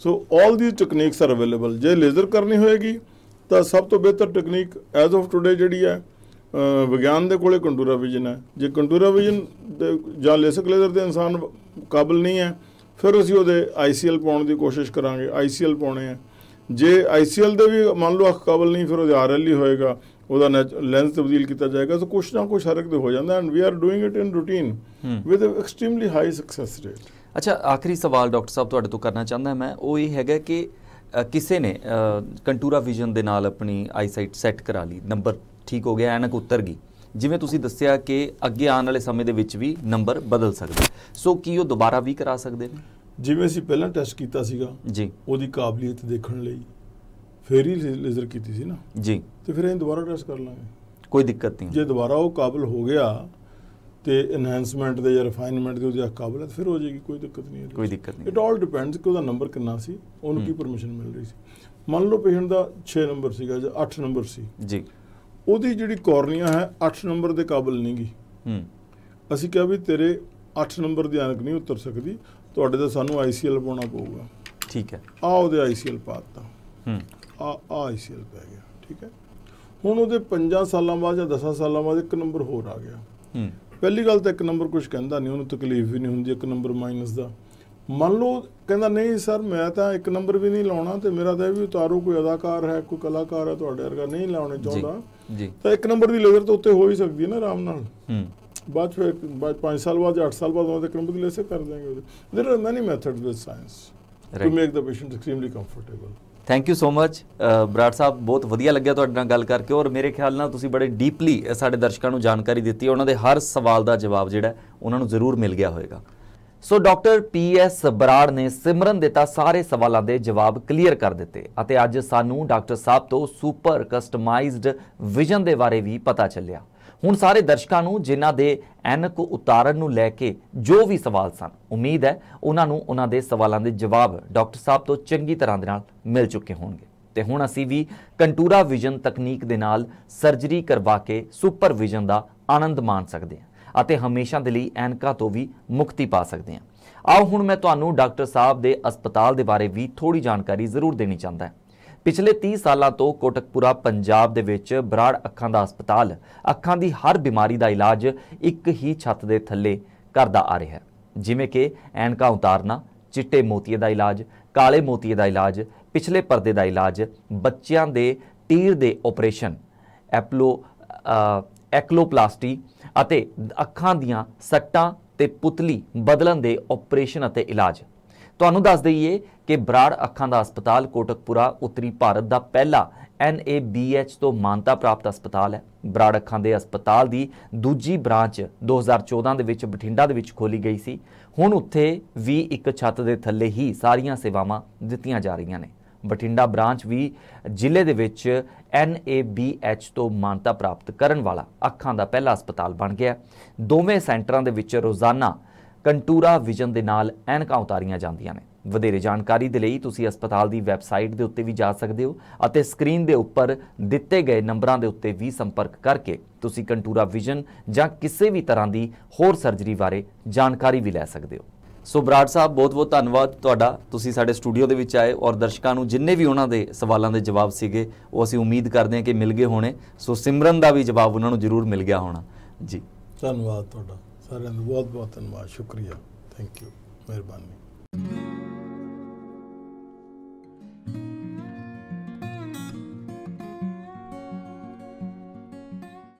so 올 the techniques are available ਜੇ ਲੇਜ਼ਰ ਕਰਨੀ ਹੋਏਗੀ ਤਾਂ ਸਭ ਤੋਂ ਬਿਹਤਰ ਟੈਕਨੀਕ ਐਜ਼ ਆਫ ਟੁਡੇ ਜਿਹੜੀ ਹੈ ਵਿਗਿਆਨ ਦੇ ਕੋਲੇ ਕੰਟੂਰਾ ਵਿਜ਼ਨ ਹੈ ਜੇ ਕੰਟੂਰਾ ਵਿਜ਼ਨ ਜਾਂ ਲਿਸਕ ਲੇਜ਼ਰ ਦੇ ਇਨਸਾਨ ਕਾਬਲ ਨਹੀਂ ਹੈ ਫਿਰ ਅਸੀਂ ਉਹਦੇ ਆਈਸੀਐਲ ਪਾਉਣ ਦੀ ਕੋਸ਼ਿਸ਼ ਕਰਾਂਗੇ ਆਈਸੀਐਲ ਪਾਉਣੇ ਆ ਜੇ ਆਈਸੀਐਲ ਦੇ ਵੀ ਮੰਨ ਲਓ ਅੱਖ ਕਾਬਲ ਨਹੀਂ ਫਿਰ ਉਹਦੇ ਹੀ ਹੋਏਗਾ ਉਹਦਾ ਲੈਂਸ ਤਬਦੀਲ ਕੀਤਾ ਜਾਏਗਾ ਸੋ ਕੁਛ ਨਾ ਕੁਛ ਹਰਕਤ ਹੋ ਜਾਂਦਾ and we are doing it in routine with extremely high success rate ਅੱਛਾ ਆਖਰੀ ਸਵਾਲ ਡਾਕਟਰ ਸਾਹਿਬ ਤੁਹਾਡੇ ਤੋਂ ਕਰਨਾ ਚਾਹੁੰਦਾ ਮੈਂ ਉਹ ਇਹ ਹੈਗਾ ਕਿ ਕਿਸੇ ਨੇ ਕੰਟੂਰਾ ਵਿਜ਼ਨ ਦੇ ਨਾਲ ਆਪਣੀ ਆਈਸਾਈਟ ਸੈੱਟ ਕਰਾ ਲਈ ਨੰਬਰ ਠੀਕ ਹੋ ਗਿਆ ਐਨਕ ਉਤਰ ਗਈ ਜਿਵੇਂ ਤੁਸੀਂ ਦੱਸਿਆ ਕਿ ਅੱਗੇ ਆਉਣ ਵਾਲੇ ਸਮੇਂ ਦੇ ਵਿੱਚ ਵੀ ਨੰਬਰ ਬਦਲ ਸਕਦਾ ਸੋ ਕੀ ਉਹ ਦੁਬਾਰਾ ਵੀ ਕਰਾ ਸਕਦੇ ਨੇ ਜਿਵੇਂ ਅਸੀਂ ਪਹਿਲਾਂ ਟੈਸਟ ਕੀਤਾ ਸੀਗਾ ਜੀ ਉਹਦੀ ਕਾਬਲੀਅਤ ਦੇਖਣ ਲਈ ਫੇਰ ਹੀ ਲੇਜ਼ਰ ਕੀਤੀ ਸੀ ਨਾ ਜੀ ਤੇ ਫਿਰ ਅਸੀਂ ਦੁਬਾਰਾ ਟੈਸਟ ਕਰ ਲਾਂਗੇ ਕੋਈ ਦਿੱਕਤ ਨਹੀਂ ਜੇ ਦੁਬਾਰਾ ਉਹ ਕਾਬਲ ਹੋ ਗਿਆ ਤੇ ਇਨਹੈਂਸਮੈਂਟ ਦੇ ਜਾਂ ਰਿਫਾਈਨਮੈਂਟ ਦੇ ਉਹਦੀ ਕਾਬਲੀਅਤ ਫਿਰ ਹੋ ਜਾਏਗੀ ਕੋਈ ਦਿੱਕਤ ਨਹੀਂ ਕੋਈ ਦਿੱਕਤ ਨਹੀਂ ਇਟ ਆਲ ਡਿਪੈਂਡਸ ਕਿ ਉਹਦਾ ਨੰਬਰ ਕਿੰਨਾ ਸੀ ਉਹਨੂੰ ਕੀ ਪਰਮਿਸ਼ਨ ਮਿਲ ਰਹੀ ਸੀ ਮੰਨ ਲਓ ਪੇਸ਼ੈਂਟ ਦਾ 6 ਨੰਬਰ ਸੀਗਾ ਜਾਂ 8 ਨੰਬਰ ਸੀ ਜੀ ਉਹਦੀ ਜਿਹੜੀ ਕੋਰਨੀਆ ਹੈ 8 ਨੰਬਰ ਦੇ ਕਾਬਲ ਨਹੀਂ ਗਈ ਹੂੰ ਅਸੀਂ ਕਿਹਾ ਵੀ ਤੇਰੇ 8 ਨੰਬਰ ਦੀ ਅਣਕ ਨਹੀਂ ਉਤਰ ਸਕਦੀ ਤੁਹਾਡੇ ਦਾ ਸਾਨੂੰ ਆਈਸੀਐਲ ਪਾਉਣਾ ਪਊਗਾ ਠੀਕ ਹੈ ਆ ਉਹਦੇ ਆਈਸੀਐਲ ਪਾਤਾ ਹੂੰ ਆ ਆ ਆਈਸੀਐਲ ਪੈ ਗਿਆ ਠੀਕ ਹੈ ਹੁਣ ਉਹਦੇ 5 ਸਾਲਾਂ ਬਾਅਦ ਜਾਂ 10 ਸਾਲਾਂ ਬਾਅਦ ਇੱਕ ਨੰਬਰ ਹੋਰ ਆ ਗਿਆ ਹੂੰ ਪਹਿਲੀ ਗੱਲ ਤਾਂ ਇੱਕ ਨੰਬਰ ਕੁਝ ਕਹਿੰਦਾ ਨਹੀਂ ਉਹਨੂੰ ਤਕਲੀਫ ਵੀ ਨਹੀਂ ਹੁੰਦੀ ਇੱਕ ਨੰਬਰ ਮਾਈਨਸ ਦਾ ਮੰਨ ਲਓ ਕਹਿੰਦਾ ਨਹੀਂ ਸਰ ਮੈਂ ਤਾਂ ਇੱਕ ਨੰਬਰ ਵੀ ਨਹੀਂ ਲਾਉਣਾ ਤੇ ਮੇਰਾ ਤਾਂ ਇਹ ਵੀ ਉਤਾਰੂ ਕੋਈ ਅਦਾਕਾਰ ਹੈ ਕੋਈ ਕਲਾਕਾਰ ਹੈ ਤੁਹਾਡੇ ਵਰਗਾ ਨਹੀਂ ਲਾਉਣੇ ਚਾਹੁੰਦਾ ਜੀ ਤਾਂ ਇੱਕ ਨੰਬਰ ਦੀ ਲੇਜ਼ਰ ਤਾਂ ਉੱਤੇ ਹੋ ਹੀ ਸਕਦੀ ਹੈ ਨਾ ਆਰਾਮ ਨਾਲ ਹੂੰ ਬਾਅਦ ਫਿਰ ਬਾਅਦ 5 ਸਾਲ ਬਾਅਦ ਜਾਂ 8 ਸਾਲ ਬਾਅਦ ਉਹਦੇ ਦੇ ਨੰਬਰ ਦੀ ਲੇਜ਼ਰ ਕਰ ਦੇਣਗੇ there are many methods with science to make the patient extremely comfortable thank you so much Brar sahib ਬਹੁਤ ਵਧੀਆ ਲੱਗਿਆ ਤੁਹਾਡੇ ਨਾਲ ਗੱਲ ਕਰਕੇ ਔਰ ਮੇਰੇ ਖਿਆਲ ਨਾਲ ਤੁਸੀਂ ਬੜੇ ਡੀਪਲੀ ਸਾਡੇ ਦਰਸ਼ਕਾਂ ਨੂੰ ਜਾਣਕਾਰੀ ਦਿੱਤੀ ਉਹਨਾਂ ਦੇ ਹਰ ਸਵਾਲ ਦਾ ਜਵਾਬ ਜਿਹੜਾ ਉਹਨਾਂ ਨੂੰ ਜ਼ਰੂਰ ਮਿਲ ਗਿਆ ਹੋਵੇਗਾ so doctor P S Brar ਨੇ ਸਿਮਰਨ ਦਿੱਤਾ ਸਾਰੇ ਸਵਾਲਾਂ ਦੇ ਜਵਾਬ ਕਲੀਅਰ ਕਰ ਦਿੱਤੇ ਅਤੇ ਅੱਜ ਸਾਨੂੰ ਡਾਕਟਰ ਸਾਹਿਬ ਤੋਂ ਸੁਪਰ ਕਸਟਮਾਈਜ਼ਡ ਵਿਜ਼ਨ ਦੇ ਬਾਰੇ ਵੀ ਪਤਾ ਚੱਲਿਆ ਹੁਣ ਸਾਰੇ ਦਰਸ਼ਕਾਂ ਨੂੰ ਜਿਨ੍ਹਾਂ ਦੇ ਐਨਕ ਉਤਾਰਨ ਨੂੰ ਲੈ ਕੇ ਜੋ ਵੀ ਸਵਾਲ ਸਨ ਉਮੀਦ ਹੈ ਉਹਨਾਂ ਨੂੰ ਉਹਨਾਂ ਦੇ ਸਵਾਲਾਂ ਦੇ ਜਵਾਬ ਡਾਕਟਰ ਸਾਹਿਬ ਤੋਂ ਚੰਗੀ ਤਰ੍ਹਾਂ ਦੇ ਨਾਲ ਮਿਲ ਚੁੱਕੇ ਹੋਣਗੇ ਤੇ ਹੁਣ ਅਸੀਂ ਵੀ ਕੰਟੂਰਾ ਵਿਜ਼ਨ ਤਕਨੀਕ ਦੇ ਨਾਲ ਸਰਜਰੀ ਕਰਵਾ ਕੇ ਸੁਪਰ ਵਿਜ਼ਨ ਦਾ ਆਨੰਦ ਮਾਣ ਸਕਦੇ ਹਾਂ ਅਤੇ ਹਮੇਸ਼ਾ ਦੇ ਲਈ ਐਨਕਾ ਤੋਂ ਵੀ ਮੁਕਤੀ ਪਾ ਸਕਦੇ ਹਾਂ ਆਓ ਹੁਣ ਮੈਂ ਤੁਹਾਨੂੰ ਡਾਕਟਰ ਸਾਹਿਬ ਦੇ ਹਸਪਤਾਲ ਦੇ ਬਾਰੇ ਵੀ ਥੋੜੀ ਜਾਣਕਾਰੀ ਜ਼ਰੂਰ ਦੇਣੀ ਚਾਹੁੰਦਾ ਪਿਛਲੇ 30 ਸਾਲਾਂ ਤੋਂ ਕੋਟਕਪੂਰਾ ਪੰਜਾਬ ਦੇ ਵਿੱਚ ਬਰਾੜ ਅੱਖਾਂ ਦਾ ਹਸਪਤਾਲ ਅੱਖਾਂ ਦੀ ਹਰ ਬਿਮਾਰੀ ਦਾ ਇਲਾਜ ਇੱਕ ਹੀ ਛੱਤ ਦੇ ਥੱਲੇ ਕਰਦਾ ਆ ਰਿਹਾ ਹੈ ਜਿਵੇਂ ਕਿ ਐਨਕਾ ਉਤਾਰਨਾ ਚਿੱਟੇ ਮੋਤੀਏ ਦਾ ਇਲਾਜ ਕਾਲੇ ਮੋਤੀਏ ਦਾ ਇਲਾਜ ਪਿਛਲੇ ਪਰਦੇ ਦਾ ਇਲਾਜ ਬੱਚਿਆਂ ਦੇ ਟੀਰ ਦੇ ਆਪਰੇਸ਼ਨ ਐਪਲੋ ਐਕਲੋਪਲਾਸਟੀ ਅਤੇ ਅੱਖਾਂ ਦੀਆਂ ਸੱਟਾਂ ਤੇ ਪੁਤਲੀ ਬਦਲਣ ਦੇ ਆਪਰੇਸ਼ਨ ਅਤੇ ਇਲਾਜ ਤੁਹਾਨੂੰ ਦੱਸ ਦਈਏ ਕਿ ਬਰਾੜ ਅੱਖਾਂ ਦਾ ਹਸਪਤਾਲ ਕੋਟਕਪੂਰਾ ਉੱਤਰੀ ਭਾਰਤ ਦਾ ਪਹਿਲਾ NABH ਤੋਂ ਮਾਨਤਾ ਪ੍ਰਾਪਤ ਹਸਪਤਾਲ ਹੈ ਬਰਾੜ ਅੱਖਾਂ ਦੇ ਹਸਪਤਾਲ ਦੀ ਦੂਜੀ ਬ੍ਰਾਂਚ 2014 ਦੇ ਵਿੱਚ ਬਠਿੰਡਾ ਦੇ ਵਿੱਚ ਖੋਲੀ ਗਈ ਸੀ ਹੁਣ ਉੱਥੇ ਵੀ ਇੱਕ ਛੱਤ ਦੇ ਥੱਲੇ ਹੀ ਸਾਰੀਆਂ ਸੇਵਾਵਾਂ ਦਿੱਤੀਆਂ ਜਾ ਰਹੀਆਂ ਨੇ ਬਠਿੰਡਾ ਬ੍ਰਾਂਚ ਵੀ ਜ਼ਿਲ੍ਹੇ ਦੇ ਵਿੱਚ NABH ਤੋਂ ਮਾਨਤਾ ਪ੍ਰਾਪਤ ਕਰਨ ਵਾਲਾ ਅੱਖਾਂ ਦਾ ਪਹਿਲਾ ਹਸਪਤਾਲ ਬਣ ਗਿਆ ਦੋਵੇਂ ਸੈਂਟਰਾਂ ਦੇ ਵਿੱਚ ਰੋਜ਼ਾਨਾ ਕੰਟੂਰਾ ਵਿਜ਼ਨ ਦੇ ਨਾਲ ਐਨਕਾਂ ਉਤਾਰੀਆਂ ਜਾਂਦੀਆਂ ਨੇ ਵਧੇਰੇ ਜਾਣਕਾਰੀ ਦੇ ਲਈ ਤੁਸੀਂ ਹਸਪਤਾਲ ਦੀ ਵੈਬਸਾਈਟ ਦੇ ਉੱਤੇ ਵੀ ਜਾ ਸਕਦੇ ਹੋ ਅਤੇ ਸਕਰੀਨ ਦੇ ਉੱਪਰ ਦਿੱਤੇ ਗਏ ਨੰਬਰਾਂ ਦੇ ਉੱਤੇ ਵੀ ਸੰਪਰਕ ਕਰਕੇ ਤੁਸੀਂ ਕੰਟੂਰਾ ਵਿਜ਼ਨ ਜਾਂ ਕਿਸੇ ਵੀ ਤਰ੍ਹਾਂ ਦੀ ਹੋਰ ਸਰਜਰੀ ਬਾਰੇ ਜਾਣਕਾਰੀ ਵੀ ਲੈ ਸਕਦੇ ਹੋ ਸੋ ਬਰਾੜ ਸਾਹਿਬ ਬਹੁਤ-ਬਹੁਤ ਧੰਨਵਾਦ ਤੁਹਾਡਾ ਤੁਸੀਂ ਸਾਡੇ ਸਟੂਡੀਓ ਦੇ ਵਿੱਚ ਆਏ ਔਰ ਦਰਸ਼ਕਾਂ ਨੂੰ ਜਿੰਨੇ ਵੀ ਉਹਨਾਂ ਦੇ ਸਵਾਲਾਂ ਦੇ ਜਵਾਬ ਸੀਗੇ ਉਹ ਅਸੀਂ ਉਮੀਦ ਕਰਦੇ ਹਾਂ ਕਿ ਮਿਲ ਗਏ ਹੋਣੇ ਸੋ ਸਿਮਰਨ ਦਾ ਵੀ ਜਵਾਬ ਉਹਨਾਂ ਨੂੰ ਜ਼ਰੂਰ ਮਿਲ ਗਿਆ ਹੋਣਾ ਜੀ ਧੰਨਵਾਦ ਤੁਹਾਡਾ ਸਾਰਿਆਂ ਦਾ ਬਹੁਤ-ਬਹੁਤ ਧੰਨਵਾਦ ਸ਼ੁਕਰੀਆ ਥੈਂਕ ਯੂ ਮਿਹਰਬਾਨੀ